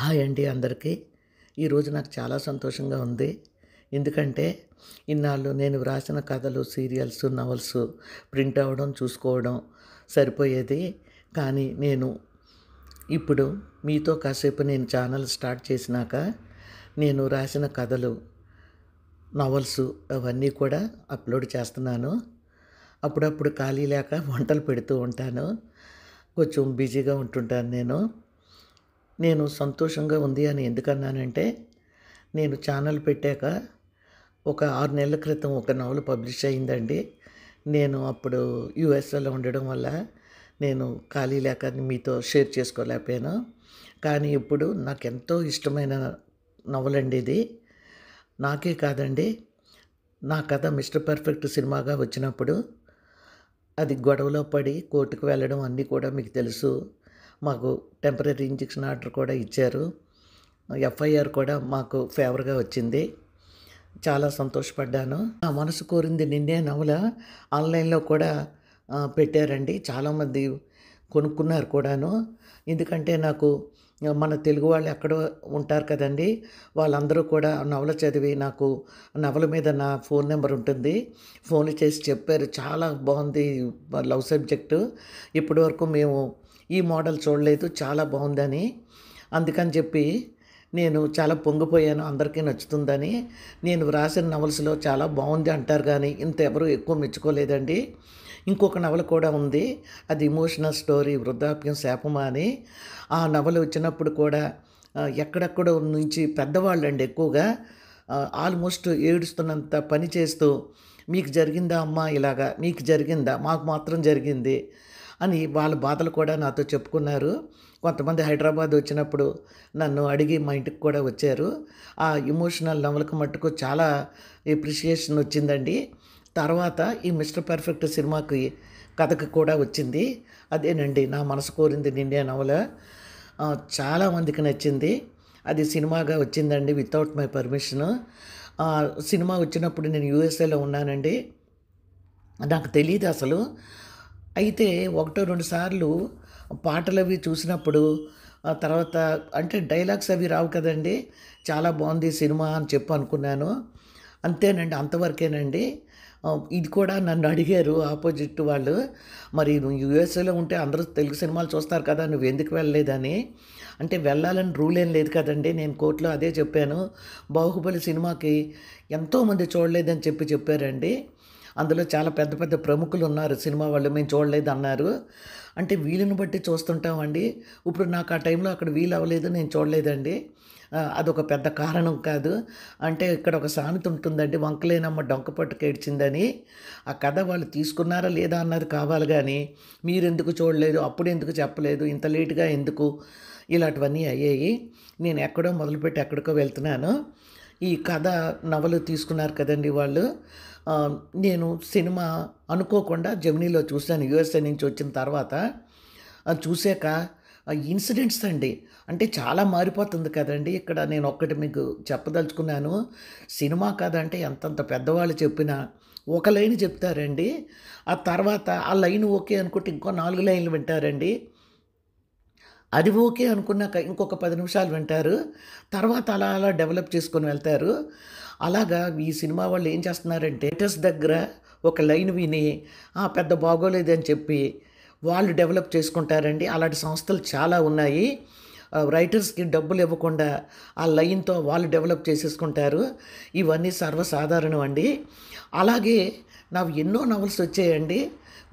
hi అండి అందరికీ ఈరోజు నాకు చాలా సంతోషంగా ఉంది ఎందుకంటే ఇన్నాళ్ళు నేను వ్రాసిన కథలు సీరియల్స్ నవల్స్ ప్రింట్ అవ్వడం చూసుకోవడం సరిపోయేది కానీ నేను ఇప్పుడు మీతో కాసేపు నేను ఛానల్ స్టార్ట్ చేసినాక నేను రాసిన కథలు నవల్స్ అవన్నీ కూడా అప్లోడ్ చేస్తున్నాను అప్పుడప్పుడు ఖాళీ లేక వంటలు పెడుతూ ఉంటాను కొంచెం బిజీగా ఉంటుంటాను నేను నేను సంతోషంగా ఉంది అని ఎందుకన్నానంటే నేను ఛానల్ పెట్టాక ఒక ఆరు నెలల క్రితం ఒక నవల పబ్లిష్ అయిందండి నేను అప్పుడు యుఎస్ఏలో ఉండడం వల్ల నేను ఖాళీ లేక మీతో షేర్ చేసుకోలేకపోయాను కానీ ఇప్పుడు నాకు ఎంతో ఇష్టమైన నవలండి ఇది నాకే కాదండి నా కథ మిస్టర్ పర్ఫెక్ట్ సినిమాగా వచ్చినప్పుడు అది గొడవలో పడి కోర్టుకు వెళ్ళడం అన్నీ కూడా మీకు తెలుసు మాకు టెంపరీ ఇంజెక్షన్ ఆర్డర్ కూడా ఇచ్చారు ఎఫ్ఐఆర్ కూడా మాకు ఫేవర్గా వచ్చింది చాలా సంతోషపడ్డాను నా మనసు కోరింది నిన్నే నవల ఆన్లైన్లో కూడా పెట్టారండి చాలామంది కొనుక్కున్నారు కూడాను ఎందుకంటే నాకు మన తెలుగు వాళ్ళు ఎక్కడో ఉంటారు కదండి వాళ్ళందరూ కూడా నవల చదివి నాకు నవల మీద నా ఫోన్ నెంబర్ ఉంటుంది ఫోన్ చేసి చెప్పారు చాలా బాగుంది లవ్ సబ్జెక్టు ఇప్పటివరకు మేము ఈ మోడల్ చూడలేదు చాలా బాగుందని అందుకని చెప్పి నేను చాలా పొంగిపోయాను అందరికీ నచ్చుతుందని నేను వ్రాసిన నవల్స్లో చాలా బాగుంది అంటారు కానీ ఇంత ఎవరు ఎక్కువ మెచ్చుకోలేదండి ఇంకొక నవల కూడా ఉంది అది ఇమోషనల్ స్టోరీ వృద్ధాప్యం శాపమా అని ఆ నవల వచ్చినప్పుడు కూడా ఎక్కడెక్కడో నుంచి పెద్దవాళ్ళు అండి ఎక్కువగా ఆల్మోస్ట్ ఏడుస్తున్నంత పని చేస్తూ మీకు జరిగిందా అమ్మ ఇలాగా మీకు జరిగిందా మాకు మాత్రం జరిగింది అని వాళ్ళ బాధలు కూడా నాతో చెప్పుకున్నారు కొంతమంది హైదరాబాద్ వచ్చినప్పుడు నన్ను అడిగి మా ఇంటికి కూడా వచ్చారు ఆ ఇమోషనల్ నవలకు మట్టుకు చాలా ఎప్రిషియేషన్ వచ్చిందండి తర్వాత ఈ మిస్టర్ పర్ఫెక్ట్ సినిమాకి కథకు కూడా వచ్చింది అదేనండి నా మనసు కోరింది నిండే నవల చాలామందికి నచ్చింది అది సినిమాగా వచ్చిందండి వితౌట్ మై పర్మిషన్ సినిమా వచ్చినప్పుడు నేను యూఎస్ఏలో ఉన్నానండి నాకు తెలియదు అసలు అయితే ఒకటో రెండు సార్లు పాటలు అవి చూసినప్పుడు తర్వాత అంటే డైలాగ్స్ అవి రావు కదండి చాలా బాగుంది సినిమా అని చెప్పి అనుకున్నాను అంతేనండి అంతవరకేనండి ఇది కూడా నన్ను అడిగారు ఆపోజిట్ వాళ్ళు మరి నువ్వు యూఎస్ఏలో ఉంటే అందరూ తెలుగు సినిమాలు చూస్తారు కదా నువ్వు ఎందుకు వెళ్ళలేదని అంటే వెళ్ళాలని రూల్ ఏం లేదు కదండి నేను కోర్టులో అదే చెప్పాను బాహుబలి సినిమాకి ఎంతోమంది చూడలేదని చెప్పి చెప్పారండి అందులో చాలా పెద్ద పెద్ద ప్రముఖులు ఉన్నారు సినిమా వాళ్ళు మేము చూడలేదు అన్నారు అంటే వీలుని బట్టి చూస్తుంటామండి ఇప్పుడు నాకు ఆ టైంలో అక్కడ వీలు అవ్వలేదు నేను చూడలేదండి అదొక పెద్ద కారణం కాదు అంటే ఇక్కడ ఒక సామెత ఉంటుందండి వంకలేనమ్మ డొంక కేడ్చిందని ఆ కథ వాళ్ళు తీసుకున్నారా లేదా అన్నది కావాలి కానీ మీరెందుకు చూడలేదు అప్పుడు ఎందుకు చెప్పలేదు ఇంత లేటుగా ఎందుకు ఇలాంటివన్నీ అయ్యాయి నేను ఎక్కడో మొదలుపెట్టి ఎక్కడికో వెళ్తున్నాను ఈ కథ నవలు తీసుకున్నారు కదండి వాళ్ళు నేను సినిమా అనుకోకుండా జమినీలో చూశాను యుఎస్ఏ నుంచి వచ్చిన తర్వాత చూశాక ఇన్సిడెంట్స్ అండి అంటే చాలా మారిపోతుంది కదండి ఇక్కడ నేను ఒక్కటి మీకు చెప్పదలుచుకున్నాను సినిమా కాదంటే ఎంతంత పెద్దవాళ్ళు చెప్పినా ఒక లైన్ చెప్తారండి ఆ తర్వాత ఆ లైన్ ఓకే అనుకుంటే ఇంకో నాలుగు లైన్లు వింటారండి అది ఓకే అనుకున్నాక ఇంకొక పది నిమిషాలు వింటారు తర్వాత అలా అలా డెవలప్ చేసుకొని వెళ్తారు అలాగా ఈ సినిమా వాళ్ళు ఏం చేస్తున్నారంటే టెస్ దగ్గర ఒక లైన్ విని పెద్ద బాగోలేదని చెప్పి వాళ్ళు డెవలప్ చేసుకుంటారండి అలాంటి సంస్థలు చాలా ఉన్నాయి రైటర్స్కి డబ్బులు ఇవ్వకుండా ఆ లైన్తో వాళ్ళు డెవలప్ చేసేసుకుంటారు ఇవన్నీ సర్వసాధారణం అండి అలాగే నాకు ఎన్నో నవల్స్ వచ్చాయండి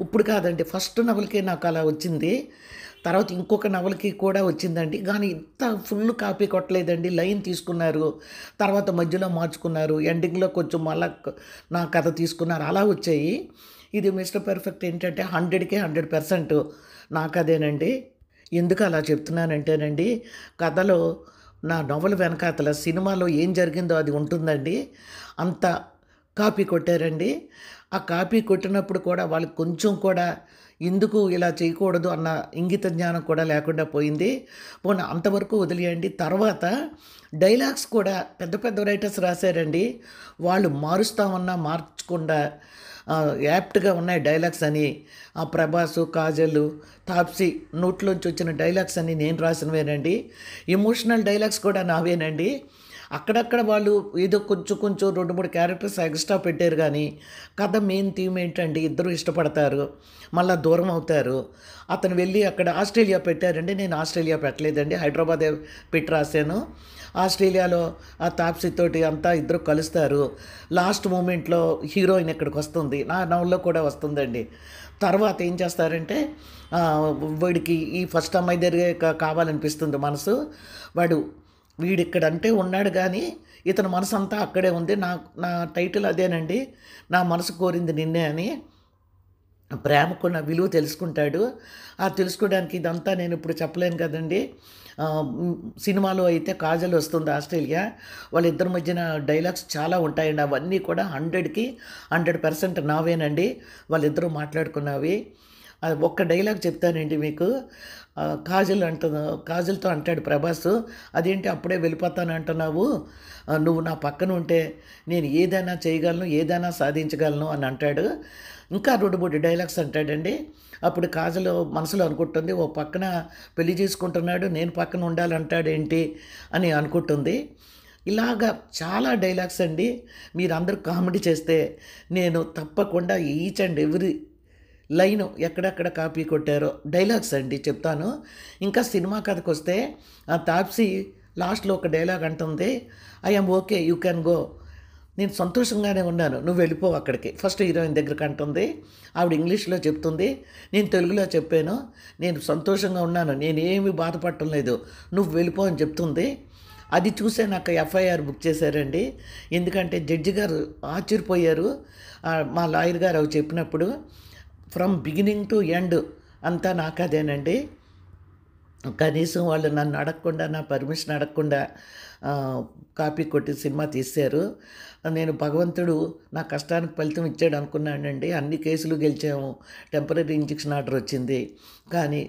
ఇప్పుడు కాదండి ఫస్ట్ నవల్కే నాకు అలా వచ్చింది తర్వాత ఇంకొక నవలకి కూడా వచ్చిందండి కానీ ఇంత ఫుల్ కాపీ కొట్టలేదండి లైన్ తీసుకున్నారు తర్వాత మధ్యలో మార్చుకున్నారు ఎండింగ్లో కొంచెం మళ్ళా నా కథ తీసుకున్నారు అలా వచ్చాయి ఇది మిస్టర్ పర్ఫెక్ట్ ఏంటంటే హండ్రెడ్కే హండ్రెడ్ పర్సెంట్ నాకు అదేనండి ఎందుకు అలా చెప్తున్నానంటేనండి కథలో నా నవల వెనకాతల సినిమాలో ఏం జరిగిందో అది ఉంటుందండి అంత కాపీ కొట్టారండి ఆ కాపీ కొట్టినప్పుడు కూడా వాళ్ళకి కొంచెం కూడా ఎందుకు ఇలా చేయకూడదు అన్న ఇంగిత జ్ఞానం కూడా లేకుండా పోయింది పోనీ అంతవరకు వదిలేయండి తర్వాత డైలాగ్స్ కూడా పెద్ద పెద్ద రైటర్స్ రాశారండి వాళ్ళు మారుస్తామన్నా మార్చకుండా యాప్ట్గా ఉన్నాయి డైలాగ్స్ అని ఆ ప్రభాసు కాజల్ తాప్సీ నోట్లోంచి వచ్చిన డైలాగ్స్ అని నేను రాసినవేనండి ఎమోషనల్ డైలాగ్స్ కూడా నావేనండి అక్కడక్కడ వాళ్ళు ఏదో కొంచెం కొంచెం రెండు మూడు క్యారెక్టర్స్ ఎక్స్ట్రా పెట్టారు కానీ కథ మెయిన్ థీమ్ ఏంటండి ఇద్దరు ఇష్టపడతారు మళ్ళీ దూరం అవుతారు అతను వెళ్ళి అక్కడ ఆస్ట్రేలియా పెట్టారండి నేను ఆస్ట్రేలియా పెట్టలేదండి హైదరాబాద్ పెట్టి రాశాను ఆస్ట్రేలియాలో ఆ తోటి అంతా ఇద్దరు కలుస్తారు లాస్ట్ మూమెంట్లో హీరోయిన్ ఇక్కడికి వస్తుంది నా నవల్లో కూడా వస్తుందండి తర్వాత ఏం చేస్తారంటే వీడికి ఈ ఫస్ట్ అమ్మాయి దగ్గర కావాలనిపిస్తుంది మనసు వాడు వీడిక్కడంటే ఉన్నాడు కానీ ఇతని మనసు అంతా అక్కడే ఉంది నా నా టైటిల్ అదేనండి నా మనసు కోరింది నిన్నే అని ప్రేమకు నా విలువ తెలుసుకుంటాడు ఆ తెలుసుకోవడానికి ఇదంతా నేను ఇప్పుడు చెప్పలేను కదండి సినిమాలో అయితే కాజల్ వస్తుంది ఆస్ట్రేలియా వాళ్ళిద్దరి మధ్యన డైలాగ్స్ చాలా ఉంటాయండి అవన్నీ కూడా హండ్రెడ్కి హండ్రెడ్ పర్సెంట్ నావేనండి వాళ్ళిద్దరూ మాట్లాడుకున్నవి ఒక్క డైలాగ్ చెప్తానండి మీకు కాజల్ అంటుంది కాజల్తో అంటాడు ప్రభాస్ అదేంటి అప్పుడే వెళ్ళిపోతాను అంటున్నావు నువ్వు నా పక్కన ఉంటే నేను ఏదైనా చేయగలను ఏదైనా సాధించగలను అని అంటాడు ఇంకా రెండు మూడు డైలాగ్స్ అంటాడండి అప్పుడు కాజలు మనసులో అనుకుంటుంది ఓ పక్కన పెళ్లి చేసుకుంటున్నాడు నేను పక్కన ఉండాలంటాడు ఏంటి అని అనుకుంటుంది ఇలాగా చాలా డైలాగ్స్ అండి మీరు అందరూ కామెడీ చేస్తే నేను తప్పకుండా ఈచ్ అండ్ ఎవ్రీ లైన్ ఎక్కడెక్కడ కాపీ కొట్టారో డైలాగ్స్ అండి చెప్తాను ఇంకా సినిమా కథకు వస్తే ఆ తాప్సీ లాస్ట్లో ఒక డైలాగ్ అంటుంది I'm okay you can go నేను సంతోషంగానే ఉన్నాను నువ్వు వెళ్ళిపో అక్కడికి ఫస్ట్ హీరోయిన్ దగ్గరకు అంటుంది ఆవిడ ఇంగ్లీష్లో చెప్తుంది నేను తెలుగులో చెప్పాను నేను సంతోషంగా ఉన్నాను నేను ఏమి బాధపడటం లేదు నువ్వు వెళ్ళిపో అని చెప్తుంది అది చూసే నాకు ఎఫ్ఐఆర్ బుక్ చేశారండి ఎందుకంటే జడ్జి గారు ఆశ్చర్యపోయారు మా లాయర్ గారు అవి చెప్పినప్పుడు ఫ్రమ్ బిగినింగ్ టు ఎండ్ అంతా నాకు అదేనండి కనీసం వాళ్ళు నన్ను అడగకుండా నా పర్మిషన్ అడగకుండా కాపీ కొట్టి సినిమా తీశారు నేను భగవంతుడు నా కష్టానికి ఫలితం ఇచ్చాడు అనుకున్నానండి అన్ని కేసులు గెలిచాము టెంపరీ ఇంజక్షన్ ఆర్డర్ వచ్చింది కానీ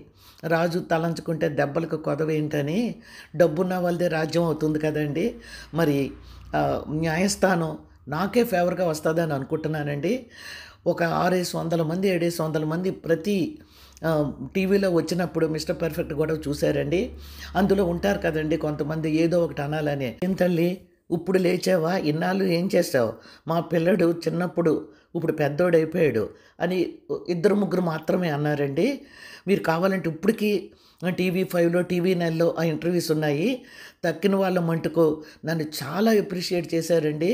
రాజు తలంచుకుంటే దెబ్బలకు కొదవ ఏంటని డబ్బున్న వాళ్ళదే రాజ్యం అవుతుంది కదండి మరి న్యాయస్థానం నాకే ఫేవర్గా వస్తుందని అనుకుంటున్నానండి ఒక ఆరేసి వందల మంది ఏడేసి వందల మంది ప్రతి టీవీలో వచ్చినప్పుడు మిస్టర్ పర్ఫెక్ట్ కూడా చూశారండి అందులో ఉంటారు కదండి కొంతమంది ఏదో ఒకటి అనాలని ఏం తల్లి ఇప్పుడు లేచావా ఇన్నాళ్ళు ఏం చేసావు మా పిల్లడు చిన్నప్పుడు ఇప్పుడు పెద్దోడైపోయాడు అని ఇద్దరు ముగ్గురు మాత్రమే అన్నారండి మీరు కావాలంటే ఇప్పటికీ టీవీ ఫైవ్లో టీవీ నైన్లో ఆ ఇంటర్వ్యూస్ ఉన్నాయి తక్కిన వాళ్ళ మంటుకు నన్ను చాలా అప్రిషియేట్ చేశారండి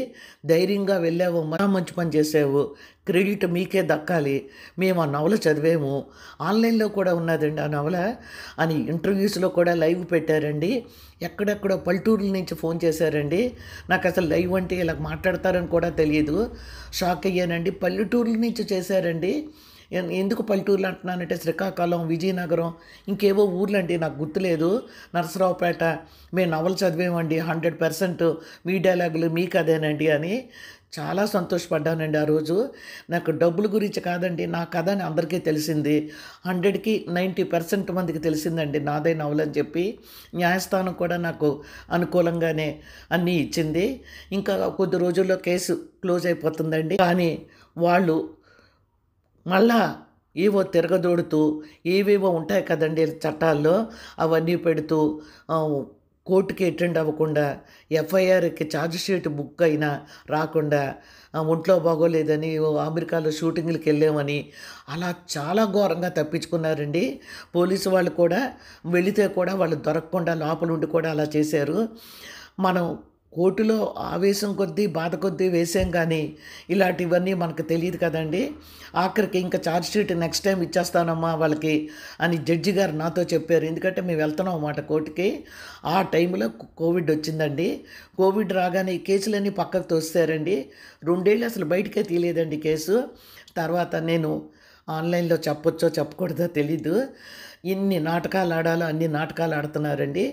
ధైర్యంగా వెళ్ళావు మనం మంచి పని చేసావు క్రెడిట్ మీకే దక్కాలి మేము ఆ నవల చదివాము ఆన్లైన్లో కూడా ఉన్నదండి ఆ నవల అని ఇంటర్వ్యూస్లో కూడా లైవ్ పెట్టారండి ఎక్కడెక్కడో పల్లెటూరుల నుంచి ఫోన్ చేశారండి నాకు అసలు లైవ్ అంటే ఇలా మాట్లాడతారని కూడా తెలియదు షాక్ అయ్యానండి పల్లెటూరుల నుంచి చేశారండి ఎందుకు పల్లెటూర్లు అంటున్నానంటే శ్రీకాకుళం విజయనగరం ఇంకేవో ఊర్లండి నాకు గుర్తులేదు నరసరావుపేట మేము నవలు చదివేమండి హండ్రెడ్ పర్సెంట్ మీ డైలాగులు మీ కథేనండి అని చాలా సంతోషపడ్డానండి ఆ రోజు నాకు డబ్బుల గురించి కాదండి నా కథ అని అందరికీ తెలిసింది హండ్రెడ్కి నైంటీ పర్సెంట్ మందికి తెలిసిందండి నాదే నవలని చెప్పి న్యాయస్థానం కూడా నాకు అనుకూలంగానే అన్నీ ఇచ్చింది ఇంకా కొద్ది రోజుల్లో కేసు క్లోజ్ అయిపోతుందండి కానీ వాళ్ళు మళ్ళా ఏవో తిరగదోడుతూ ఏవేవో ఉంటాయి కదండి చట్టాల్లో అవన్నీ పెడుతూ కోర్టుకి అటెండ్ అవ్వకుండా ఎఫ్ఐఆర్కి ఛార్జ్ షీట్ బుక్ అయినా రాకుండా ఒంట్లో బాగోలేదని అమెరికాలో షూటింగ్లకు వెళ్ళామని అలా చాలా ఘోరంగా తప్పించుకున్నారండి పోలీసు వాళ్ళు కూడా వెళితే కూడా వాళ్ళు దొరకకుండా లోపల ఉండి కూడా అలా చేశారు మనం కోర్టులో ఆవేశం కొద్దీ బాధ కొద్దీ వేసాం కానీ ఇలాంటివన్నీ మనకు తెలియదు కదండి ఆఖరికి ఇంకా ఛార్జ్ షీట్ నెక్స్ట్ టైం ఇచ్చేస్తానమ్మా వాళ్ళకి అని జడ్జి గారు నాతో చెప్పారు ఎందుకంటే మేము వెళ్తున్నాం అన్నమాట కోర్టుకి ఆ టైంలో కోవిడ్ వచ్చిందండి కోవిడ్ రాగానే కేసులన్నీ పక్కకు తోస్తారండి రెండేళ్ళు అసలు బయటకే తీయలేదండి కేసు తర్వాత నేను ఆన్లైన్లో చెప్పొచ్చో చెప్పకూడదో తెలీదు ఇన్ని నాటకాలు ఆడాలో అన్ని నాటకాలు ఆడుతున్నారండి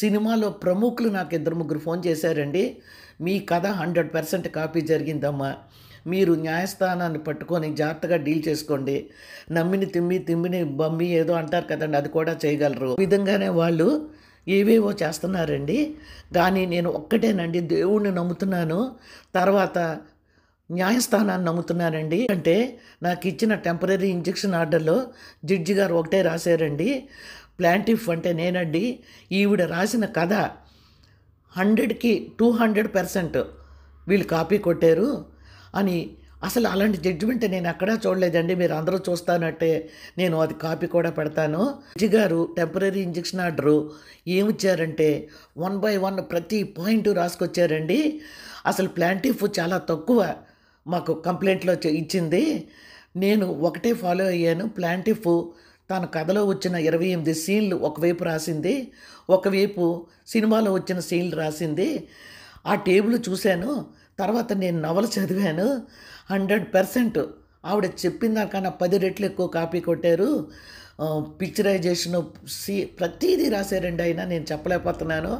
సినిమాలో ప్రముఖులు నాకు ఇద్దరు ముగ్గురు ఫోన్ చేశారండి మీ కథ హండ్రెడ్ పర్సెంట్ కాపీ జరిగిందమ్మా మీరు న్యాయస్థానాన్ని పట్టుకొని జాగ్రత్తగా డీల్ చేసుకోండి నమ్మిని తిమ్మి తిమ్మిని బమ్మి ఏదో అంటారు కదండి అది కూడా చేయగలరు విధంగానే వాళ్ళు ఏవేవో చేస్తున్నారండి కానీ నేను ఒక్కటేనండి దేవుణ్ణి నమ్ముతున్నాను తర్వాత న్యాయస్థానాన్ని నమ్ముతున్నారండి అంటే నాకు ఇచ్చిన టెంపరీ ఇంజెక్షన్ ఆర్డర్లో జడ్జి గారు ఒకటే రాశారండి ప్లాంటిఫ్ అంటే నేనండి ఈవిడ రాసిన కథ హండ్రెడ్కి టూ హండ్రెడ్ పర్సెంట్ వీళ్ళు కాపీ కొట్టారు అని అసలు అలాంటి జడ్జిమెంట్ నేను ఎక్కడా చూడలేదండి మీరు అందరూ చూస్తానంటే నేను అది కాపీ కూడా పెడతాను జడ్జి గారు టెంపరీ ఇంజెక్షన్ ఆర్డరు ఏమిచ్చారంటే వన్ బై వన్ ప్రతి పాయింట్ రాసుకొచ్చారండి అసలు ప్లాంటిఫ్ చాలా తక్కువ మాకు కంప్లైంట్లో ఇచ్చింది నేను ఒకటే ఫాలో అయ్యాను ప్లాంటిఫ్ తాను కథలో వచ్చిన ఇరవై ఎనిమిది సీన్లు ఒకవైపు రాసింది ఒకవైపు సినిమాలో వచ్చిన సీన్లు రాసింది ఆ టేబుల్ చూశాను తర్వాత నేను నవల చదివాను హండ్రెడ్ పర్సెంట్ ఆవిడ చెప్పిన దానికన్నా పది రెట్లు ఎక్కువ కాపీ కొట్టారు పిక్చరైజేషన్ సీ ప్రతీది రాశారండి అయినా నేను చెప్పలేకపోతున్నాను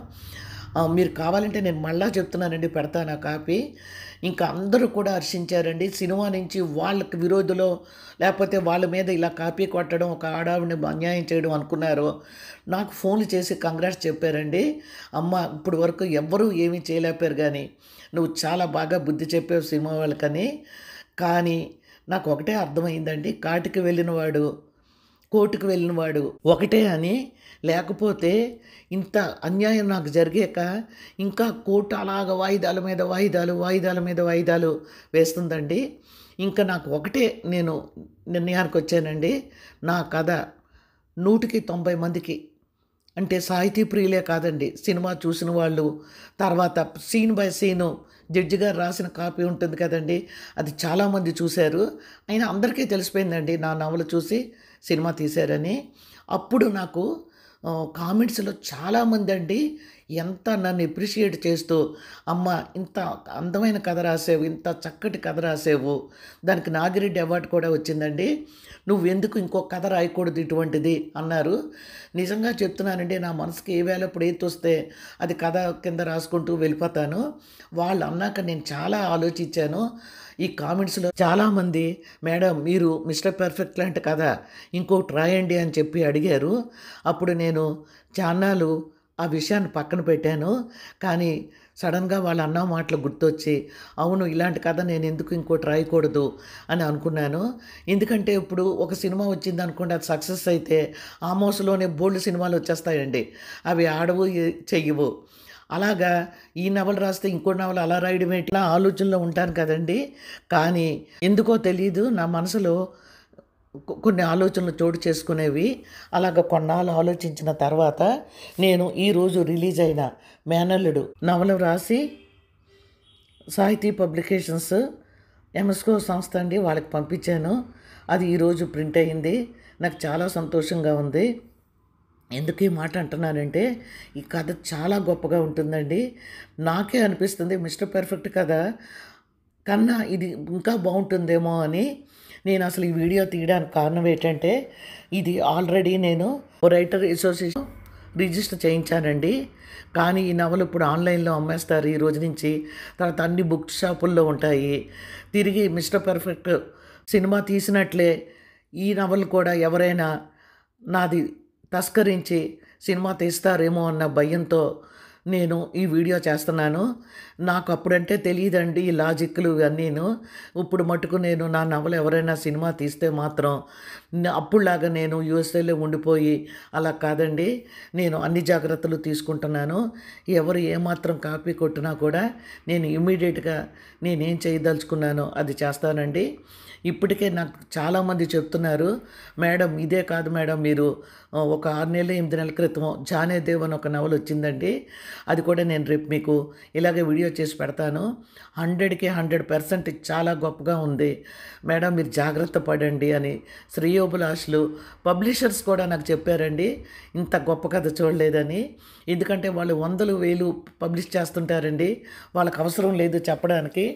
మీరు కావాలంటే నేను మళ్ళా చెప్తున్నానండి పెడతాను ఆ కాపీ ఇంకా అందరూ కూడా హర్షించారండి సినిమా నుంచి వాళ్ళకి విరోధులో లేకపోతే వాళ్ళ మీద ఇలా కాపీ కొట్టడం ఒక ఆడావిని అన్యాయం చేయడం అనుకున్నారు నాకు ఫోన్లు చేసి కంగ్రాట్స్ చెప్పారండి అమ్మ ఇప్పుడు వరకు ఎవ్వరూ ఏమీ చేయలేపారు కానీ నువ్వు చాలా బాగా బుద్ధి చెప్పావు సినిమా వాళ్ళకని కానీ నాకు ఒకటే అర్థమైందండి కాటికి వెళ్ళినవాడు కోర్టుకు వెళ్ళినవాడు ఒకటే అని లేకపోతే ఇంత అన్యాయం నాకు జరిగాక ఇంకా కోర్టు అలాగ వాయిదాల మీద వాయిదాలు వాయిదాల మీద వాయిదాలు వేస్తుందండి ఇంకా నాకు ఒకటే నేను నిర్ణయానికి వచ్చానండి నా కథ నూటికి తొంభై మందికి అంటే సాహితీ ప్రియులే కాదండి సినిమా చూసిన వాళ్ళు తర్వాత సీన్ బై సీను జడ్జి గారు రాసిన కాపీ ఉంటుంది కదండి అది చాలామంది చూశారు అయినా అందరికీ తెలిసిపోయిందండి నా నవల చూసి సినిమా తీశారని అప్పుడు నాకు కామెంట్స్లో చాలామంది అండి ఎంత నన్ను ఎప్రిషియేట్ చేస్తూ అమ్మ ఇంత అందమైన కథ రాసేవు ఇంత చక్కటి కథ రాసేవు దానికి నాగిరెడ్డి అవార్డు కూడా వచ్చిందండి నువ్వు ఎందుకు ఇంకో కథ రాయకూడదు ఇటువంటిది అన్నారు నిజంగా చెప్తున్నానండి నా మనసుకి ఏ వేళ అప్పుడు ఏది వస్తే అది కథ కింద రాసుకుంటూ వెళ్ళిపోతాను వాళ్ళు అన్నాక నేను చాలా ఆలోచించాను ఈ కామెంట్స్లో చాలామంది మేడం మీరు మిస్టర్ పర్ఫెక్ట్ లాంటి కదా ఇంకోటి రాయండి అని చెప్పి అడిగారు అప్పుడు నేను చాన్నాలు ఆ విషయాన్ని పక్కన పెట్టాను కానీ సడన్గా వాళ్ళ అన్న మాటలు గుర్తొచ్చి అవును ఇలాంటి కథ నేను ఎందుకు ఇంకోటి రాయకూడదు అని అనుకున్నాను ఎందుకంటే ఇప్పుడు ఒక సినిమా వచ్చింది అనుకోండి అది సక్సెస్ అయితే ఆ మోసలోనే బోల్డ్ సినిమాలు వచ్చేస్తాయండి అవి ఆడవు చెయ్యవు అలాగా ఈ నవలు రాస్తే ఇంకో నవలు అలా రాయడం ఎట్లా ఆలోచనలో ఉంటాను కదండి కానీ ఎందుకో తెలియదు నా మనసులో కొన్ని ఆలోచనలు చోటు చేసుకునేవి అలాగ కొన్నాళ్ళు ఆలోచించిన తర్వాత నేను ఈరోజు రిలీజ్ అయిన మేనల్లుడు నవల రాసి సాహితీ పబ్లికేషన్స్ ఎంఎస్కో సంస్థ అండి వాళ్ళకి పంపించాను అది ఈరోజు ప్రింట్ అయింది నాకు చాలా సంతోషంగా ఉంది ఎందుకు ఈ మాట అంటున్నానంటే ఈ కథ చాలా గొప్పగా ఉంటుందండి నాకే అనిపిస్తుంది మిస్టర్ పర్ఫెక్ట్ కథ కన్నా ఇది ఇంకా బాగుంటుందేమో అని నేను అసలు ఈ వీడియో తీయడానికి కారణం ఏంటంటే ఇది ఆల్రెడీ నేను రైటర్ అసోసియేషన్ రిజిస్టర్ చేయించానండి కానీ ఈ నవలు ఇప్పుడు ఆన్లైన్లో అమ్మేస్తారు ఈ రోజు నుంచి తర్వాత అన్ని బుక్ షాపుల్లో ఉంటాయి తిరిగి మిస్టర్ పర్ఫెక్ట్ సినిమా తీసినట్లే ఈ నవలు కూడా ఎవరైనా నాది తస్కరించి సినిమా తీస్తారేమో అన్న భయంతో నేను ఈ వీడియో చేస్తున్నాను నాకు అప్పుడంటే తెలియదండి ఈ లాజిక్లు అన్నీను ఇప్పుడు మటుకు నేను నా నవలు ఎవరైనా సినిమా తీస్తే మాత్రం అప్పుడులాగా నేను యూఎస్ఏలో ఉండిపోయి అలా కాదండి నేను అన్ని జాగ్రత్తలు తీసుకుంటున్నాను ఎవరు ఏమాత్రం కాపీ కొట్టినా కూడా నేను ఇమ్మీడియట్గా నేనేం చేయదలుచుకున్నానో అది చేస్తానండి ఇప్పటికే నాకు చాలామంది చెప్తున్నారు మేడం ఇదే కాదు మేడం మీరు ఒక ఆరు నెలలు ఎనిమిది నెలల క్రితం జానే దేవ్ అని ఒక నవల్ వచ్చిందండి అది కూడా నేను రేపు మీకు ఇలాగే వీడియో చేసి పెడతాను హండ్రెడ్కి హండ్రెడ్ పర్సెంట్ చాలా గొప్పగా ఉంది మేడం మీరు జాగ్రత్త పడండి అని శ్రీయోభిలాషులు పబ్లిషర్స్ కూడా నాకు చెప్పారండి ఇంత గొప్ప కథ చూడలేదని ఎందుకంటే వాళ్ళు వందలు వేలు పబ్లిష్ చేస్తుంటారండి వాళ్ళకి అవసరం లేదు చెప్పడానికి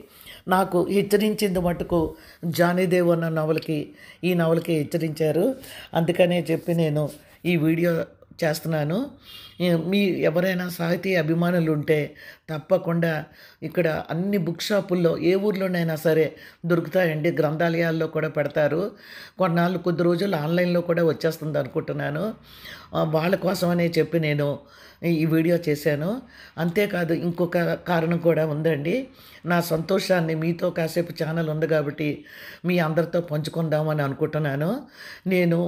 నాకు హెచ్చరించింది మటుకు జానీదేవ్ అన్న నవలకి ఈ నవలకి హెచ్చరించారు అందుకనే చెప్పి నేను ఈ వీడియో చేస్తున్నాను మీ ఎవరైనా సాహితీ అభిమానులు ఉంటే తప్పకుండా ఇక్కడ అన్ని బుక్ షాపుల్లో ఏ ఊర్లోనైనా సరే దొరుకుతాయండి గ్రంథాలయాల్లో కూడా పెడతారు కొన్నాళ్ళు కొద్ది రోజులు ఆన్లైన్లో కూడా వచ్చేస్తుంది అనుకుంటున్నాను వాళ్ళ కోసమనే చెప్పి నేను ఈ వీడియో చేశాను అంతేకాదు ఇంకొక కారణం కూడా ఉందండి నా సంతోషాన్ని మీతో కాసేపు ఛానల్ ఉంది కాబట్టి మీ అందరితో పంచుకుందామని అనుకుంటున్నాను నేను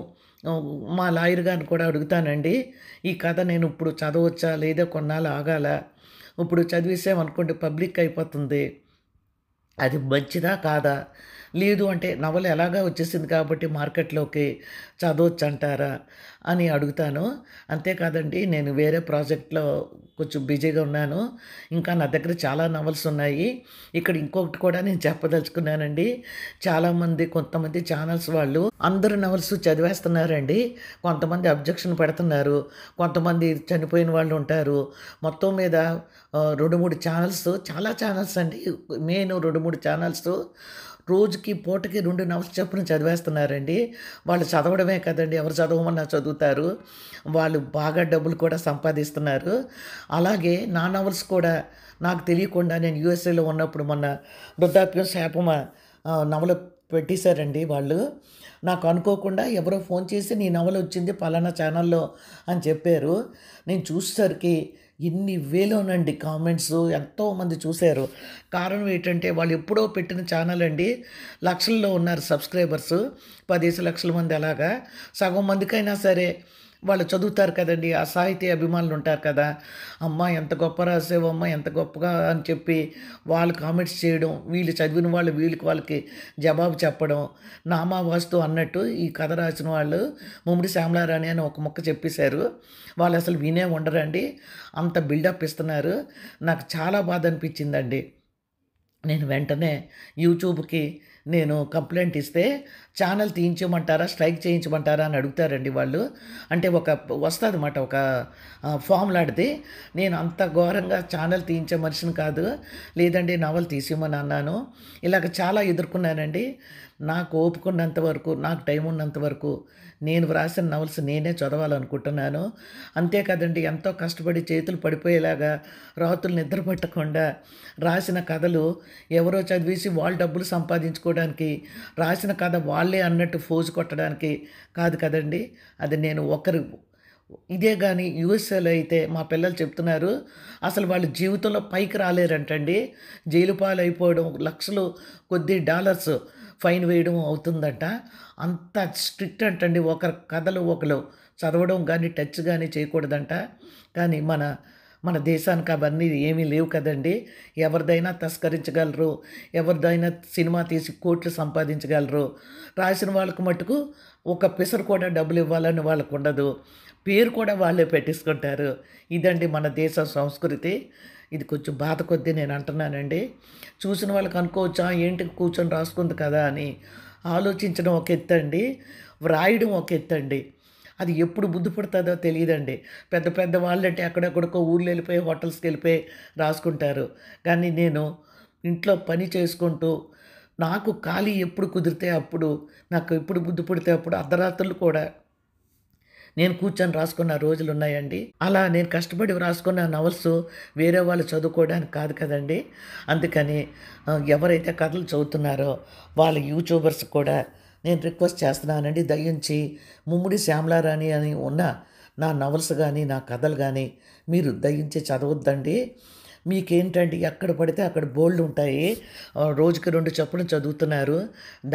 మా లాయర్ గారిని కూడా అడుగుతానండి ఈ కథ నేను ఇప్పుడు చదవచ్చా లేదా కొన్నాళ్ళు ఆగాలా ఇప్పుడు చదివేసామనుకోండి పబ్లిక్ అయిపోతుంది అది మంచిదా కాదా లేదు అంటే నవల ఎలాగా వచ్చేసింది కాబట్టి మార్కెట్లోకి చదవచ్చు అంటారా అని అడుగుతాను అంతేకాదండి నేను వేరే ప్రాజెక్ట్లో కొంచెం బిజీగా ఉన్నాను ఇంకా నా దగ్గర చాలా నవల్స్ ఉన్నాయి ఇక్కడ ఇంకొకటి కూడా నేను చెప్పదలుచుకున్నానండి చాలామంది కొంతమంది ఛానల్స్ వాళ్ళు అందరు నవల్స్ చదివేస్తున్నారండి కొంతమంది అబ్జెక్షన్ పెడుతున్నారు కొంతమంది చనిపోయిన వాళ్ళు ఉంటారు మొత్తం మీద రెండు మూడు ఛానల్స్ చాలా ఛానల్స్ అండి నేను రెండు మూడు ఛానల్స్ రోజుకి పూటకి రెండు నవల్స్ చెప్పున చదివేస్తున్నారండి వాళ్ళు చదవడమే కదండి ఎవరు చదవమన్నా చదువుతారు వాళ్ళు బాగా డబ్బులు కూడా సంపాదిస్తున్నారు అలాగే నా నవల్స్ కూడా నాకు తెలియకుండా నేను యూఎస్ఏలో ఉన్నప్పుడు మొన్న వృద్ధాప్యం శాపమ నవల పెట్టేశారండి వాళ్ళు నాకు అనుకోకుండా ఎవరో ఫోన్ చేసి నీ నవల వచ్చింది పలానా ఛానల్లో అని చెప్పారు నేను చూసేసరికి ఎన్ని వేలోనండి కామెంట్స్ ఎంతోమంది చూశారు కారణం ఏంటంటే వాళ్ళు ఎప్పుడో పెట్టిన ఛానల్ అండి లక్షల్లో ఉన్నారు సబ్స్క్రైబర్స్ పదేసి లక్షల మంది అలాగా సగం మందికైనా సరే వాళ్ళు చదువుతారు కదండి ఆ సాహితీ అభిమానులు ఉంటారు కదా అమ్మ ఎంత గొప్ప అమ్మ ఎంత గొప్పగా అని చెప్పి వాళ్ళు కామెంట్స్ చేయడం వీళ్ళు చదివిన వాళ్ళు వీళ్ళకి వాళ్ళకి జవాబు చెప్పడం నామా వాస్తు అన్నట్టు ఈ కథ రాసిన వాళ్ళు ముమ్మిడి శ్యామలారాణి అని ఒక మొక్క చెప్పేశారు వాళ్ళు అసలు వినే ఉండరండి అంత బిల్డప్ ఇస్తున్నారు నాకు చాలా బాధ అనిపించిందండి నేను వెంటనే యూట్యూబ్కి నేను కంప్లైంట్ ఇస్తే ఛానల్ తీయించమంటారా స్ట్రైక్ చేయించమంటారా అని అడుగుతారండి వాళ్ళు అంటే ఒక వస్తుంది అనమాట ఒక ఫామ్ లాంటిది నేను అంత ఘోరంగా ఛానల్ తీయించే మనిషిని కాదు లేదండి నవలు తీసేమని అన్నాను ఇలాగ చాలా ఎదుర్కొన్నానండి నాకు ఒప్పుకున్నంత వరకు నాకు టైం ఉన్నంత వరకు నేను వ్రాసిన నవల్స్ నేనే చదవాలనుకుంటున్నాను అంతేకాదండి ఎంతో కష్టపడి చేతులు పడిపోయేలాగా రాత్రులు నిద్ర పట్టకుండా రాసిన కథలు ఎవరో చదివేసి వాళ్ళ డబ్బులు సంపాదించుకోవడానికి రాసిన కథ వాళ్ళే అన్నట్టు ఫోజు కొట్టడానికి కాదు కదండి అది నేను ఒకరి ఇదే కానీ యుఎస్ఏలో అయితే మా పిల్లలు చెప్తున్నారు అసలు వాళ్ళు జీవితంలో పైకి రాలేరంటండి జైలు పాలు అయిపోవడం లక్షలు కొద్ది డాలర్స్ ఫైన్ వేయడం అవుతుందట అంత స్ట్రిక్ట్ అంటండి ఒకరి కథలు ఒకరు చదవడం కానీ టచ్ కానీ చేయకూడదంట కానీ మన మన దేశానికి అవన్నీ ఏమీ లేవు కదండి ఎవరిదైనా తస్కరించగలరు ఎవరిదైనా సినిమా తీసి కోట్లు సంపాదించగలరు రాసిన వాళ్ళకు మటుకు ఒక పిసరు కూడా డబ్బులు ఇవ్వాలని వాళ్ళకు ఉండదు పేరు కూడా వాళ్ళే పెట్టించుకుంటారు ఇదండి మన దేశ సంస్కృతి ఇది కొంచెం బాధ కొద్దీ నేను అంటున్నానండి చూసిన వాళ్ళకి అనుకోవచ్చా ఏంటి కూర్చొని రాసుకుంది కదా అని ఆలోచించడం ఒక ఎత్తండి వ్రాయడం ఒక ఎత్తండి అది ఎప్పుడు బుద్ధిపడుతుందో తెలియదండి పెద్ద పెద్ద వాళ్ళంటే అక్కడెక్కడికో ఊళ్ళు వెళ్ళిపోయి హోటల్స్కి వెళ్ళిపోయి రాసుకుంటారు కానీ నేను ఇంట్లో పని చేసుకుంటూ నాకు ఖాళీ ఎప్పుడు కుదిరితే అప్పుడు నాకు ఎప్పుడు బుద్ధి పుడితే అప్పుడు అర్ధరాత్రులు కూడా నేను కూర్చొని రాసుకున్న రోజులు ఉన్నాయండి అలా నేను కష్టపడి రాసుకున్న నవల్స్ వేరే వాళ్ళు చదువుకోవడానికి కాదు కదండి అందుకని ఎవరైతే కథలు చదువుతున్నారో వాళ్ళ యూట్యూబర్స్ కూడా నేను రిక్వెస్ట్ చేస్తున్నానండి దయించి ముమ్ముడి శ్యామలారాణి అని ఉన్న నా నవల్స్ కానీ నా కథలు కానీ మీరు దయించి చదవద్దండి మీకేంటండి ఎక్కడ పడితే అక్కడ బోల్డ్ ఉంటాయి రోజుకి రెండు చొప్పున చదువుతున్నారు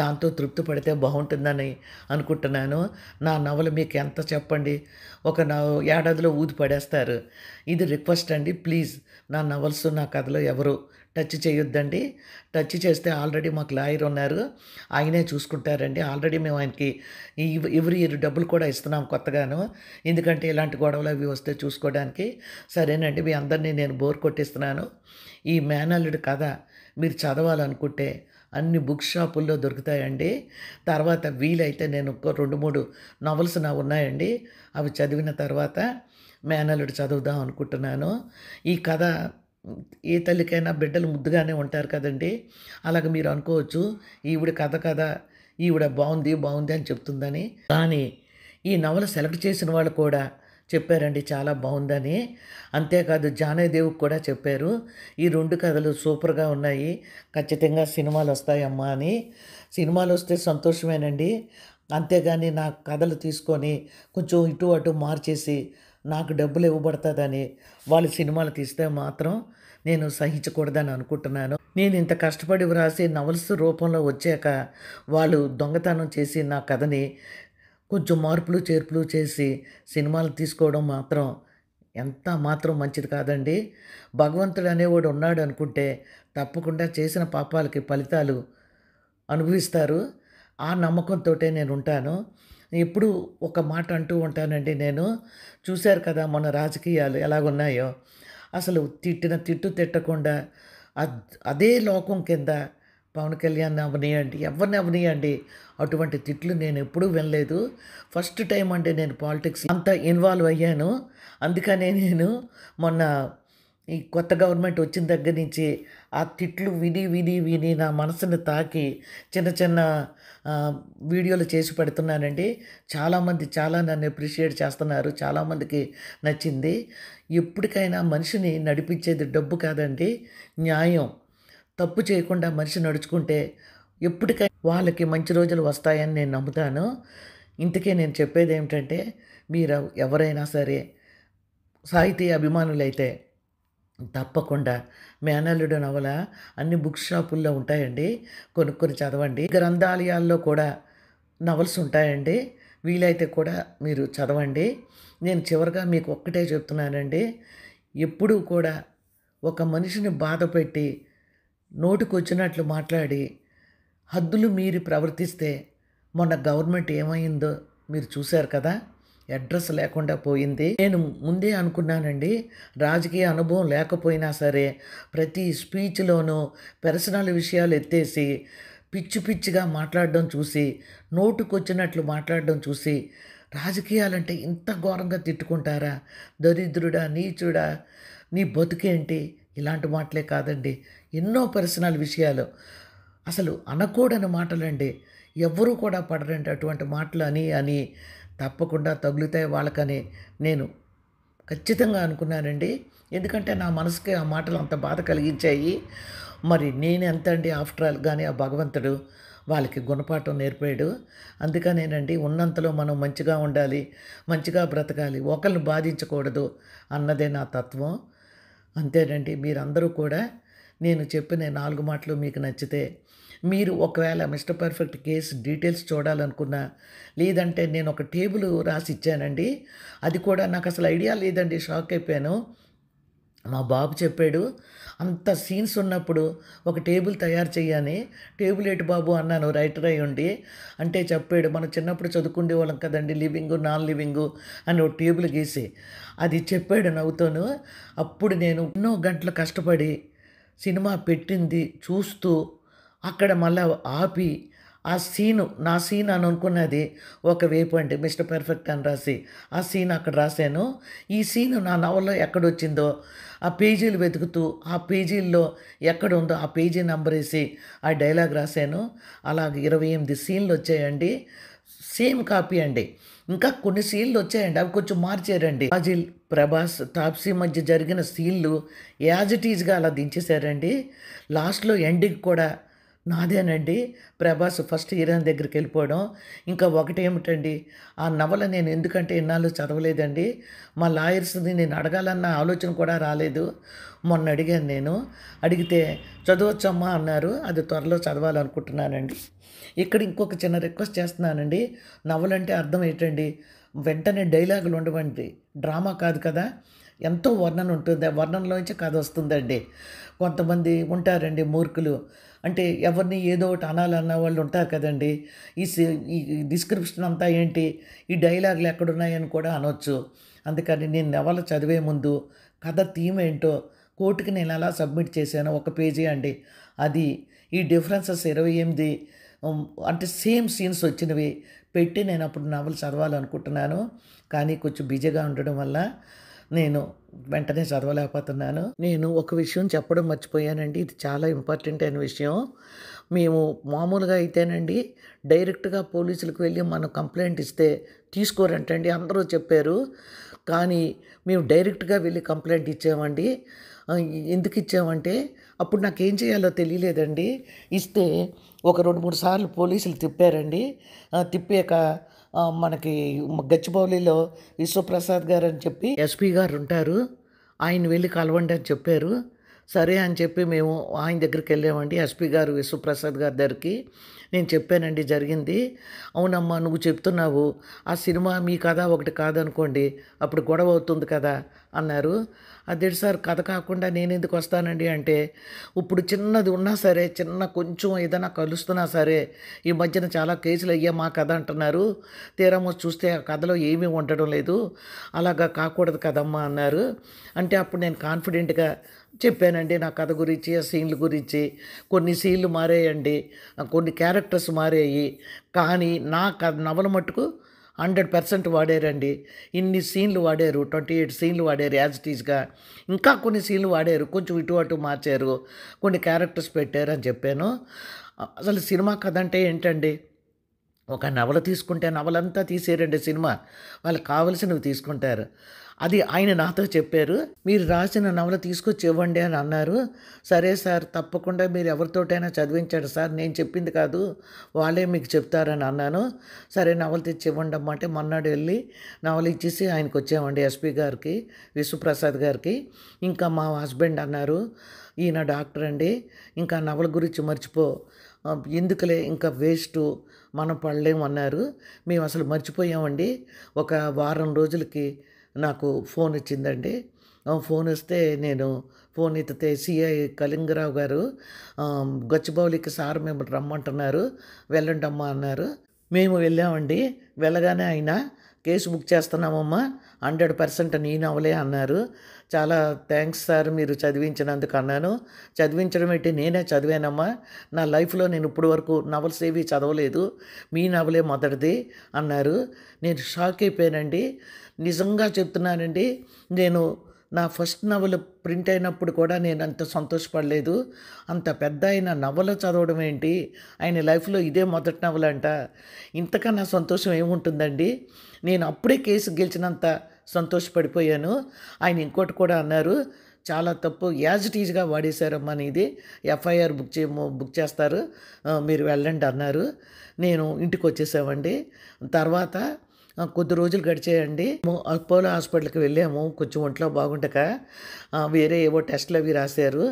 దాంతో తృప్తి పడితే బాగుంటుందని అనుకుంటున్నాను నా నవలు మీకు ఎంత చెప్పండి ఒక నవ ఏడాదిలో ఊది పడేస్తారు ఇది రిక్వెస్ట్ అండి ప్లీజ్ నా నవల్స్ నా కథలో ఎవరు టచ్ చేయొద్దండి టచ్ చేస్తే ఆల్రెడీ మాకు లాయర్ ఉన్నారు ఆయనే చూసుకుంటారండి ఆల్రెడీ మేము ఆయనకి ఎవరి ఇయర్ డబ్బులు కూడా ఇస్తున్నాం కొత్తగాను ఎందుకంటే ఇలాంటి గొడవలు అవి వస్తే చూసుకోవడానికి సరేనండి మీ అందరినీ నేను బోర్ కొట్టిస్తున్నాను ఈ మేనల్లుడు కథ మీరు చదవాలనుకుంటే అన్ని బుక్ షాపుల్లో దొరుకుతాయండి తర్వాత వీలైతే నేను రెండు మూడు నవల్స్ నా ఉన్నాయండి అవి చదివిన తర్వాత మేనల్లుడు చదువుదాం అనుకుంటున్నాను ఈ కథ ఏ తల్లికైనా బిడ్డలు ముద్దుగానే ఉంటారు కదండి అలాగ మీరు అనుకోవచ్చు ఈవిడ కథ కథ ఈవిడ బాగుంది బాగుంది అని చెప్తుందని కానీ ఈ నవల సెలెక్ట్ చేసిన వాళ్ళు కూడా చెప్పారండి చాలా బాగుందని అంతేకాదు జానేదేవుకి కూడా చెప్పారు ఈ రెండు కథలు సూపర్గా ఉన్నాయి ఖచ్చితంగా సినిమాలు వస్తాయమ్మా అని సినిమాలు వస్తే సంతోషమేనండి అంతేగాని నా కథలు తీసుకొని కొంచెం ఇటు అటు మార్చేసి నాకు డబ్బులు ఇవ్వబడుతుందని వాళ్ళు సినిమాలు తీస్తే మాత్రం నేను సహించకూడదని అనుకుంటున్నాను నేను ఇంత కష్టపడి వ్రాసి నవల్స్ రూపంలో వచ్చాక వాళ్ళు దొంగతనం చేసి నా కథని కొంచెం మార్పులు చేర్పులు చేసి సినిమాలు తీసుకోవడం మాత్రం ఎంత మాత్రం మంచిది కాదండి భగవంతుడు అనేవాడు ఉన్నాడు అనుకుంటే తప్పకుండా చేసిన పాపాలకి ఫలితాలు అనుభవిస్తారు ఆ నమ్మకంతో నేను ఉంటాను ఎప్పుడు ఒక మాట అంటూ ఉంటానండి నేను చూశారు కదా మన రాజకీయాలు ఎలాగున్నాయో అసలు తిట్టిన తిట్టు తిట్టకుండా అదే లోకం కింద పవన్ కళ్యాణ్ అవనీయండి ఎవరిని అవనీయండి అటువంటి తిట్లు నేను ఎప్పుడూ వినలేదు ఫస్ట్ టైం అంటే నేను పాలిటిక్స్ అంత ఇన్వాల్వ్ అయ్యాను అందుకనే నేను మొన్న ఈ కొత్త గవర్నమెంట్ వచ్చిన దగ్గర నుంచి ఆ తిట్లు విని విని విని నా మనసును తాకి చిన్న చిన్న వీడియోలు చేసి పెడుతున్నానండి చాలామంది చాలా నన్ను అప్రిషియేట్ చేస్తున్నారు చాలామందికి నచ్చింది ఎప్పటికైనా మనిషిని నడిపించేది డబ్బు కాదండి న్యాయం తప్పు చేయకుండా మనిషి నడుచుకుంటే ఎప్పటికైనా వాళ్ళకి మంచి రోజులు వస్తాయని నేను నమ్ముతాను ఇంతకే నేను చెప్పేది ఏమిటంటే మీరు ఎవరైనా సరే సాహితీ అభిమానులైతే తప్పకుండా మేనల్లుడు నవల అన్ని బుక్ షాపుల్లో ఉంటాయండి కొనుక్కొని చదవండి గ్రంథాలయాల్లో కూడా నవల్స్ ఉంటాయండి వీలైతే కూడా మీరు చదవండి నేను చివరిగా మీకు ఒక్కటే చెప్తున్నానండి ఎప్పుడూ కూడా ఒక మనిషిని బాధపెట్టి నోటుకొచ్చినట్లు మాట్లాడి హద్దులు మీరు ప్రవర్తిస్తే మొన్న గవర్నమెంట్ ఏమైందో మీరు చూశారు కదా అడ్రస్ లేకుండా పోయింది నేను ముందే అనుకున్నానండి రాజకీయ అనుభవం లేకపోయినా సరే ప్రతి స్పీచ్లోనూ పర్సనల్ విషయాలు ఎత్తేసి పిచ్చి పిచ్చిగా మాట్లాడడం చూసి నోటుకొచ్చినట్లు మాట్లాడడం చూసి రాజకీయాలంటే ఇంత ఘోరంగా తిట్టుకుంటారా దరిద్రుడా నీచుడా నీ బతుకేంటి ఇలాంటి మాటలే కాదండి ఎన్నో పర్సనల్ విషయాలు అసలు అనకూడని మాటలండి ఎవ్వరూ కూడా పడరండి అటువంటి మాటలు అని అని తప్పకుండా తగులుతాయి వాళ్ళకని నేను ఖచ్చితంగా అనుకున్నానండి ఎందుకంటే నా మనసుకి ఆ మాటలు అంత బాధ కలిగించాయి మరి నేను ఎంత అండి ఆఫ్టర్ ఆల్ కానీ ఆ భగవంతుడు వాళ్ళకి గుణపాఠం నేర్పాడు అందుకనేనండి ఉన్నంతలో మనం మంచిగా ఉండాలి మంచిగా బ్రతకాలి ఒకరిని బాధించకూడదు అన్నదే నా తత్వం అంతేనండి మీరందరూ కూడా నేను చెప్పిన నాలుగు మాటలు మీకు నచ్చితే మీరు ఒకవేళ మిస్టర్ పర్ఫెక్ట్ కేసు డీటెయిల్స్ చూడాలనుకున్నా లేదంటే నేను ఒక టేబుల్ రాసి ఇచ్చానండి అది కూడా నాకు అసలు ఐడియా లేదండి షాక్ అయిపోయాను మా బాబు చెప్పాడు అంత సీన్స్ ఉన్నప్పుడు ఒక టేబుల్ తయారు చేయని టేబుల్ ఏటి బాబు అన్నాను రైటర్ అయి ఉండి అంటే చెప్పాడు మనం చిన్నప్పుడు చదువుకుండే వాళ్ళం కదండి లివింగ్ నాన్ లివింగ్ అని ఒక టేబుల్ గీసి అది చెప్పాడు నవ్వుతోను అప్పుడు నేను ఎన్నో గంటలు కష్టపడి సినిమా పెట్టింది చూస్తూ అక్కడ మళ్ళీ ఆపి ఆ సీను నా సీన్ అని అనుకున్నది ఒక వేపు అంటే మిస్టర్ పర్ఫెక్ట్ అని రాసి ఆ సీన్ అక్కడ రాశాను ఈ సీన్ నా నవల్లో ఎక్కడొచ్చిందో ఆ పేజీలు వెతుకుతూ ఆ పేజీల్లో ఎక్కడ ఉందో ఆ పేజీ నెంబర్ వేసి ఆ డైలాగ్ రాశాను అలాగే ఇరవై ఎనిమిది సీన్లు వచ్చాయండి సేమ్ కాపీ అండి ఇంకా కొన్ని సీన్లు వచ్చాయండి అవి కొంచెం మార్చారండి రాజిల్ ప్రభాస్ తాప్సీ మధ్య జరిగిన సీన్లు యాజ్ ఇట్ ఈజ్గా అలా దించేశారండి లాస్ట్లో ఎండింగ్ కూడా నాదేనండి ప్రభాస్ ఫస్ట్ హీరోయిన్ దగ్గరికి వెళ్ళిపోవడం ఇంకా ఒకటి ఏమిటండి ఆ నవల నేను ఎందుకంటే ఇన్నాళ్ళు చదవలేదండి మా లాయర్స్ని నేను అడగాలన్న ఆలోచన కూడా రాలేదు మొన్న అడిగాను నేను అడిగితే చదవచ్చమ్మా అన్నారు అది త్వరలో చదవాలనుకుంటున్నానండి ఇక్కడ ఇంకొక చిన్న రిక్వెస్ట్ చేస్తున్నానండి నవలంటే అర్థం ఏంటండి వెంటనే డైలాగులు ఉండవండి డ్రామా కాదు కదా ఎంతో వర్ణన ఉంటుంది ఆ వర్ణనలోంచి కథ వస్తుందండి కొంతమంది ఉంటారండి మూర్ఖులు అంటే ఎవరిని ఏదో ఒకటి అనాలన్న వాళ్ళు ఉంటారు కదండి ఈ ఈ డిస్క్రిప్షన్ అంతా ఏంటి ఈ డైలాగులు ఎక్కడున్నాయని కూడా అనొచ్చు అందుకని నేను నెవల చదివే ముందు కథ థీమ్ ఏంటో కోర్టుకి నేను అలా సబ్మిట్ చేశాను ఒక పేజీ అండి అది ఈ డిఫరెన్సెస్ ఇరవై ఎనిమిది అంటే సేమ్ సీన్స్ వచ్చినవి పెట్టి నేను అప్పుడు నవలు చదవాలనుకుంటున్నాను కానీ కొంచెం బిజీగా ఉండడం వల్ల నేను వెంటనే చదవలేకపోతున్నాను నేను ఒక విషయం చెప్పడం మర్చిపోయానండి ఇది చాలా ఇంపార్టెంట్ అయిన విషయం మేము మామూలుగా అయితేనండి డైరెక్ట్గా పోలీసులకు వెళ్ళి మనం కంప్లైంట్ ఇస్తే తీసుకోరంటండి అందరూ చెప్పారు కానీ మేము డైరెక్ట్గా వెళ్ళి కంప్లైంట్ ఇచ్చామండి ఎందుకు ఇచ్చామంటే అప్పుడు నాకు ఏం చేయాలో తెలియలేదండి ఇస్తే ఒక రెండు మూడు సార్లు పోలీసులు తిప్పారండి తిప్పాక మనకి గచ్చిబౌలిలో విశ్వప్రసాద్ గారు అని చెప్పి ఎస్పీ గారు ఉంటారు ఆయన వెళ్ళి కలవండి అని చెప్పారు సరే అని చెప్పి మేము ఆయన దగ్గరికి వెళ్ళామండి ఎస్పీ గారు విశ్వప్రసాద్ గారి దగ్గరికి నేను చెప్పానండి జరిగింది అవునమ్మా నువ్వు చెప్తున్నావు ఆ సినిమా మీ కథ ఒకటి కాదనుకోండి అప్పుడు గొడవ అవుతుంది కదా అన్నారు అదే సార్ కథ కాకుండా నేను ఎందుకు వస్తానండి అంటే ఇప్పుడు చిన్నది ఉన్నా సరే చిన్న కొంచెం ఏదైనా కలుస్తున్నా సరే ఈ మధ్యన చాలా కేసులు అయ్యా మా కథ అంటున్నారు తీరమో చూస్తే ఆ కథలో ఏమీ ఉండడం లేదు అలాగా కాకూడదు కదమ్మా అన్నారు అంటే అప్పుడు నేను కాన్ఫిడెంట్గా చెప్పానండి నా కథ గురించి ఆ సీన్ల గురించి కొన్ని సీన్లు మారేయండి కొన్ని క్యారెక్టర్స్ మారాయి కానీ నా కథ నవల మట్టుకు హండ్రెడ్ పర్సెంట్ వాడారండి ఇన్ని సీన్లు వాడారు ట్వంటీ ఎయిట్ సీన్లు వాడారు యాజ్ టీజ్గా ఇంకా కొన్ని సీన్లు వాడారు కొంచెం ఇటు అటు మార్చారు కొన్ని క్యారెక్టర్స్ పెట్టారు అని చెప్పాను అసలు సినిమా కథ అంటే ఏంటండి ఒక నవల తీసుకుంటే నవలంతా తీసేరండి సినిమా వాళ్ళకి కావలసినవి తీసుకుంటారు అది ఆయన నాతో చెప్పారు మీరు రాసిన నవల తీసుకొచ్చి ఇవ్వండి అని అన్నారు సరే సార్ తప్పకుండా మీరు ఎవరితోటైనా చదివించాడు సార్ నేను చెప్పింది కాదు వాళ్ళే మీకు చెప్తారని అన్నాను సరే నవల తెచ్చి ఇవ్వండి అమ్మంటే మొన్నడు వెళ్ళి నవల ఇచ్చేసి ఆయనకు వచ్చామండి ఎస్పీ గారికి విశ్వప్రసాద్ గారికి ఇంకా మా హస్బెండ్ అన్నారు ఈయన డాక్టర్ అండి ఇంకా నవల గురించి మర్చిపో ఎందుకులే ఇంకా వేస్ట్ మనం పడలేమన్నారు మేము అసలు మర్చిపోయామండి ఒక వారం రోజులకి నాకు ఫోన్ ఇచ్చిందండి ఫోన్ వస్తే నేను ఫోన్ ఎత్తితే సిఐ కలింగరావు గారు గచ్చిబౌలికి సార్ మేము రమ్మంటున్నారు వెళ్ళండమ్మా అన్నారు మేము వెళ్ళామండి వెళ్ళగానే ఆయన కేసు బుక్ చేస్తున్నామమ్మా హండ్రెడ్ పర్సెంట్ నేను అవలే అన్నారు చాలా థ్యాంక్స్ సార్ మీరు చదివించినందుకు అన్నాను చదివించడం ఏంటి నేనే చదివానమ్మా నా లైఫ్లో నేను ఇప్పుడు వరకు నవల్స్ ఏవి చదవలేదు మీ నవలే మొదటిది అన్నారు నేను షాక్ అయిపోయానండి నిజంగా చెప్తున్నానండి నేను నా ఫస్ట్ నవల ప్రింట్ అయినప్పుడు కూడా నేను అంత సంతోషపడలేదు అంత పెద్ద ఆయన నవల చదవడం ఏంటి ఆయన లైఫ్లో ఇదే మొదటి నవల అంట ఇంతకన్నా సంతోషం ఏముంటుందండి నేను అప్పుడే కేసు గెలిచినంత సంతోషపడిపోయాను ఆయన ఇంకోటి కూడా అన్నారు చాలా తప్పు యాజ్ ఇట్ ఈజ్గా వాడేశారమ్మా ఇది ఎఫ్ఐఆర్ బుక్ చే బుక్ చేస్తారు మీరు వెళ్ళండి అన్నారు నేను ఇంటికి వచ్చేసామండి తర్వాత కొద్ది రోజులు గడిచేయండి అపోలో హాస్పిటల్కి వెళ్ళాము కొంచెం ఒంట్లో బాగుండక వేరే ఏవో టెస్ట్లు అవి రాశారు